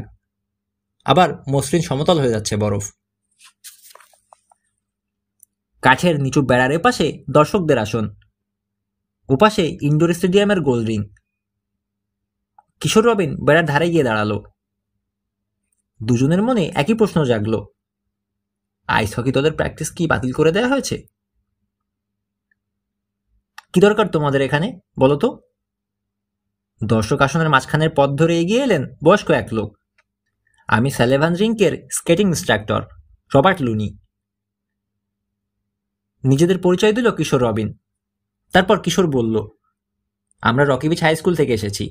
আবার মসৃণ সমতল হয়ে যাচ্ছে বরফ কাঠের নিচু বেড়ার এপাশে দর্শকদের আসন ওপাশে ইনডোর স্টেডিয়ামের গোল রিং কিশোর রবিন বেড়ার ধারে গিয়ে দাঁড়ালো দুজনের মনে একই প্রশ্ন জাগল আইস হকি দলের প্র্যাকটিস কি বাতিল করে দেওয়া হয়েছে কি দরকার তোমাদের এখানে বলো তো দর্শক আসনের মাঝখানের পথ ধরে এগিয়ে এলেন বয়স্ক এক লোক আমি স্যালেভান রিঙ্কের স্কেটিং ইনস্ট্রাক্টর রবার্ট লুনি নিজেদের পরিচয় দিল কিশোর রবিন তারপর কিশোর বলল আমরা রকিবিচ হাই স্কুল থেকে এসেছি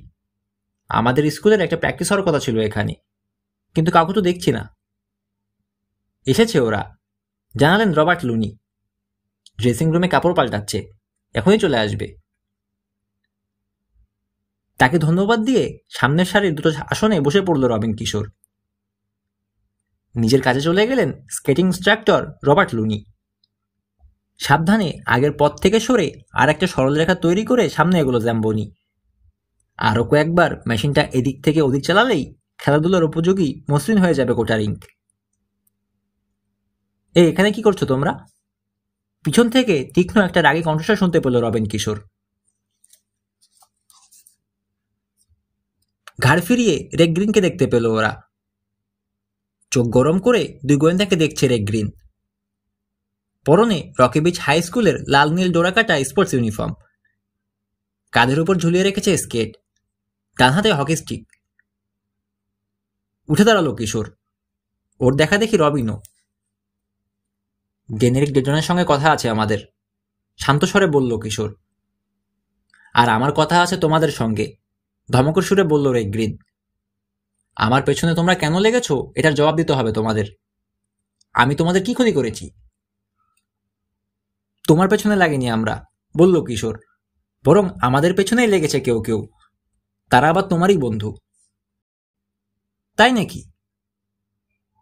আমাদের স্কুলের একটা প্র্যাকটিস হওয়ার কথা ছিল এখানে কিন্তু কাউকে তো দেখছি না এসেছে ওরা জানালেন রবার্ট লুনি ড্রেসিং রুমে কাপড় পাল্টাচ্ছে এখনই চলে আসবে তাকে ধন্যবাদ দিয়ে সামনের সারির দুটো আসনে বসে পড়ল রবিন কিশোর নিজের কাজে চলে গেলেন স্কেটিং ইন্সট্রাক্টর রবার্ট লুনি সাবধানে আগের পথ থেকে সরে আর একটা সরলরেখা তৈরি করে সামনে এগুলো জ্যাম্বনি আরও কয়েকবার মেশিনটা এদিক থেকে ওদিক চালালেই খেলাধুলার উপযোগী মসৃণ হয়ে যাবে কোটারিং এ এখানে কি করছো তোমরা পিছন থেকে তীক্ষ্ণ একটা রাগে কণ্ঠস্বর শুনতে পেল রবেন কিশোর ঘাড় ফিরিয়ে রেগ গ্রিনকে দেখতে পেল ওরা চোখ গরম করে দুই গোয়েন্দাকে দেখছে রেক গ্রিন পরনে রকিবিচ হাই স্কুলের লাল নীল ডোরাকাটা স্পোর্টস ইউনিফর্ম কাঁধের উপর ঝুলিয়ে রেখেছে স্কেট ডান হাতে হকি স্টিক উঠে দাঁড়ালো কিশোর ওর দেখা দেখি রবিনও জেনেরিক ডেটনের সঙ্গে কথা আছে আমাদের শান্ত স্বরে বলল কিশোর আর আমার কথা আছে তোমাদের সঙ্গে ধমকর সুরে বলল রেগ্রিন গ্রিন আমার পেছনে তোমরা কেন লেগেছ এটার জবাব দিতে হবে তোমাদের আমি তোমাদের কি ক্ষতি করেছি তোমার পেছনে লাগেনি আমরা বলল কিশোর বরং আমাদের পেছনেই লেগেছে কেউ কেউ তারা আবার তোমারই বন্ধু তাই নাকি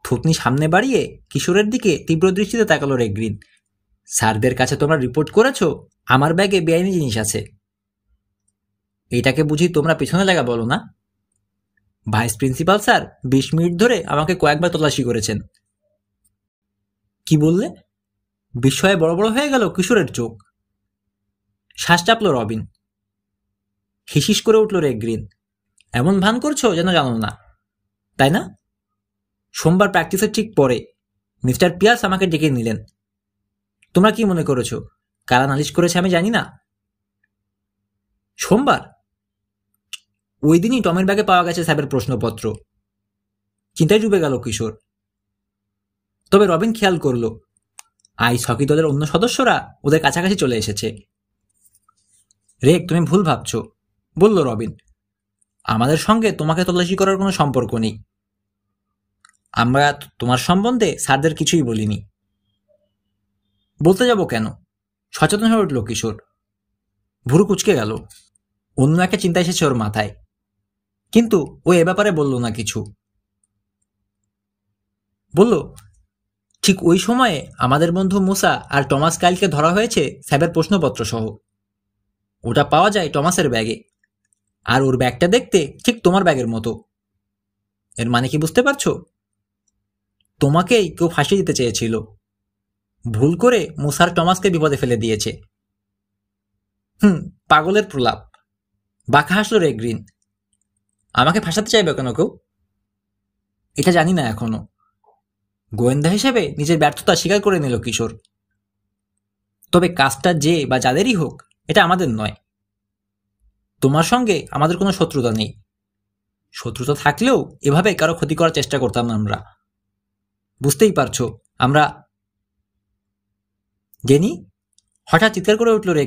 থুতনি সামনে বাড়িয়ে কিশোরের দিকে তীব্র দৃষ্টিতে তাকালো রেগ্রিন স্যারদের কাছে তোমরা রিপোর্ট করেছো আমার ব্যাগে বেআইনি জিনিস আছে এটাকে বুঝি তোমরা পেছনে লাগা বলো না ভাইস প্রিন্সিপাল স্যার বিশ মিনিট ধরে আমাকে কয়েকবার তল্লাশি করেছেন কি বললে বিস্ময়ে বড় বড় হয়ে গেল কিশোরের চোখ শ্বাস চাপল রবিন হিসিস করে উঠল রে গ্রিন এমন ভান করছো যেন জানো না তাই না সোমবার প্র্যাকটিসের ঠিক পরে মিস্টার পিয়াস আমাকে ডেকে নিলেন তোমরা কি মনে করেছো কারা নালিশ করেছে আমি জানি না সোমবার ওই দিনই টমের ব্যাগে পাওয়া গেছে স্যাবের প্রশ্নপত্র চিন্তায় ডুবে গেল কিশোর তবে রবিন খেয়াল করল আইস হকি দলের অন্য সদস্যরা ওদের কাছাকাছি চলে এসেছে রেক তুমি ভুল ভাবছ বলল রবিন আমাদের সঙ্গে তোমাকে তল্লাশি করার কোনো সম্পর্ক নেই আমরা তোমার সম্বন্ধে স্যারদের কিছুই বলিনি বলতে যাব কেন সচেতন হয়ে উঠল কিশোর ভুরু কুচকে গেল অন্য একটা চিন্তা এসেছে ওর মাথায় কিন্তু ও এ ব্যাপারে বলল না কিছু বলল ঠিক ওই সময়ে আমাদের বন্ধু মুসা আর টমাস কাইলকে ধরা হয়েছে স্যাবের প্রশ্নপত্র সহ ওটা পাওয়া যায় টমাসের ব্যাগে আর ওর ব্যাগটা দেখতে ঠিক তোমার ব্যাগের মতো এর মানে কি বুঝতে পারছো তোমাকেই কেউ ফাঁসি দিতে চেয়েছিল ভুল করে মুসার টমাসকে বিপদে ফেলে দিয়েছে হুম পাগলের প্রলাপ বাঁকা হাসল রে গ্রিন আমাকে ফাঁসাতে চাইবে কেন কেউ এটা জানি না এখনো গোয়েন্দা হিসেবে নিজের ব্যর্থতা স্বীকার করে নিল কিশোর তবে কাজটা যে বা যাদেরই হোক এটা আমাদের নয় তোমার সঙ্গে আমাদের কোনো শত্রুতা নেই শত্রুতা থাকলেও এভাবে কারো ক্ষতি করার চেষ্টা করতাম না আমরা বুঝতেই পারছো আমরা জেনি হঠাৎ চিৎকার করে উঠল রে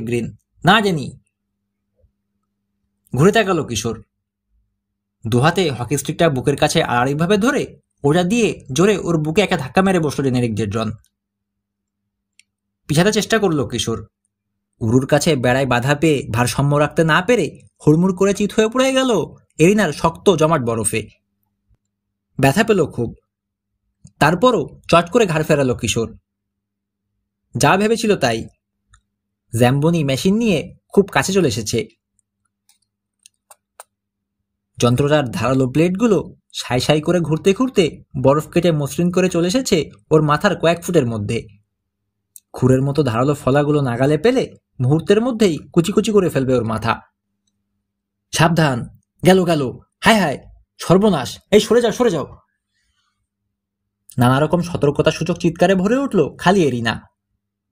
না জেনি ঘুরে তাকালো কিশোর দুহাতে হকি স্টিকটা বুকের কাছে আড়াড়িভাবে ধরে ওটা দিয়ে জোরে ওর বুকে একটা ধাক্কা মেরে বসল জেনেরিক জেড্রন পিছাতে চেষ্টা করলো কিশোর উরুর কাছে বেড়ায় বাধা পেয়ে ভারসাম্য রাখতে না পেরে হুড়মুড় করে চিত হয়ে পড়ে গেল এরিনার শক্ত জমাট বরফে ব্যথা পেল খুব তারপরও চট করে ঘাড় ফেরালো কিশোর যা ভেবেছিল তাই জ্যাম্বনি মেশিন নিয়ে খুব কাছে চলে এসেছে যন্ত্রটার ধারালো ব্লেডগুলো সাই সাই করে ঘুরতে ঘুরতে বরফ কেটে মসৃণ করে চলে এসেছে ওর মাথার কয়েক ফুটের মধ্যে খুরের মতো ধারালো ফলাগুলো নাগালে পেলে মুহূর্তের মধ্যেই কুচি কুচি করে ফেলবে ওর মাথা সাবধান গেল গেল হায় হায় সর্বনাশ এই সরে যাও সরে যাও নানা রকম সতর্কতা সূচক চিৎকারে ভরে উঠল খালি এরিনা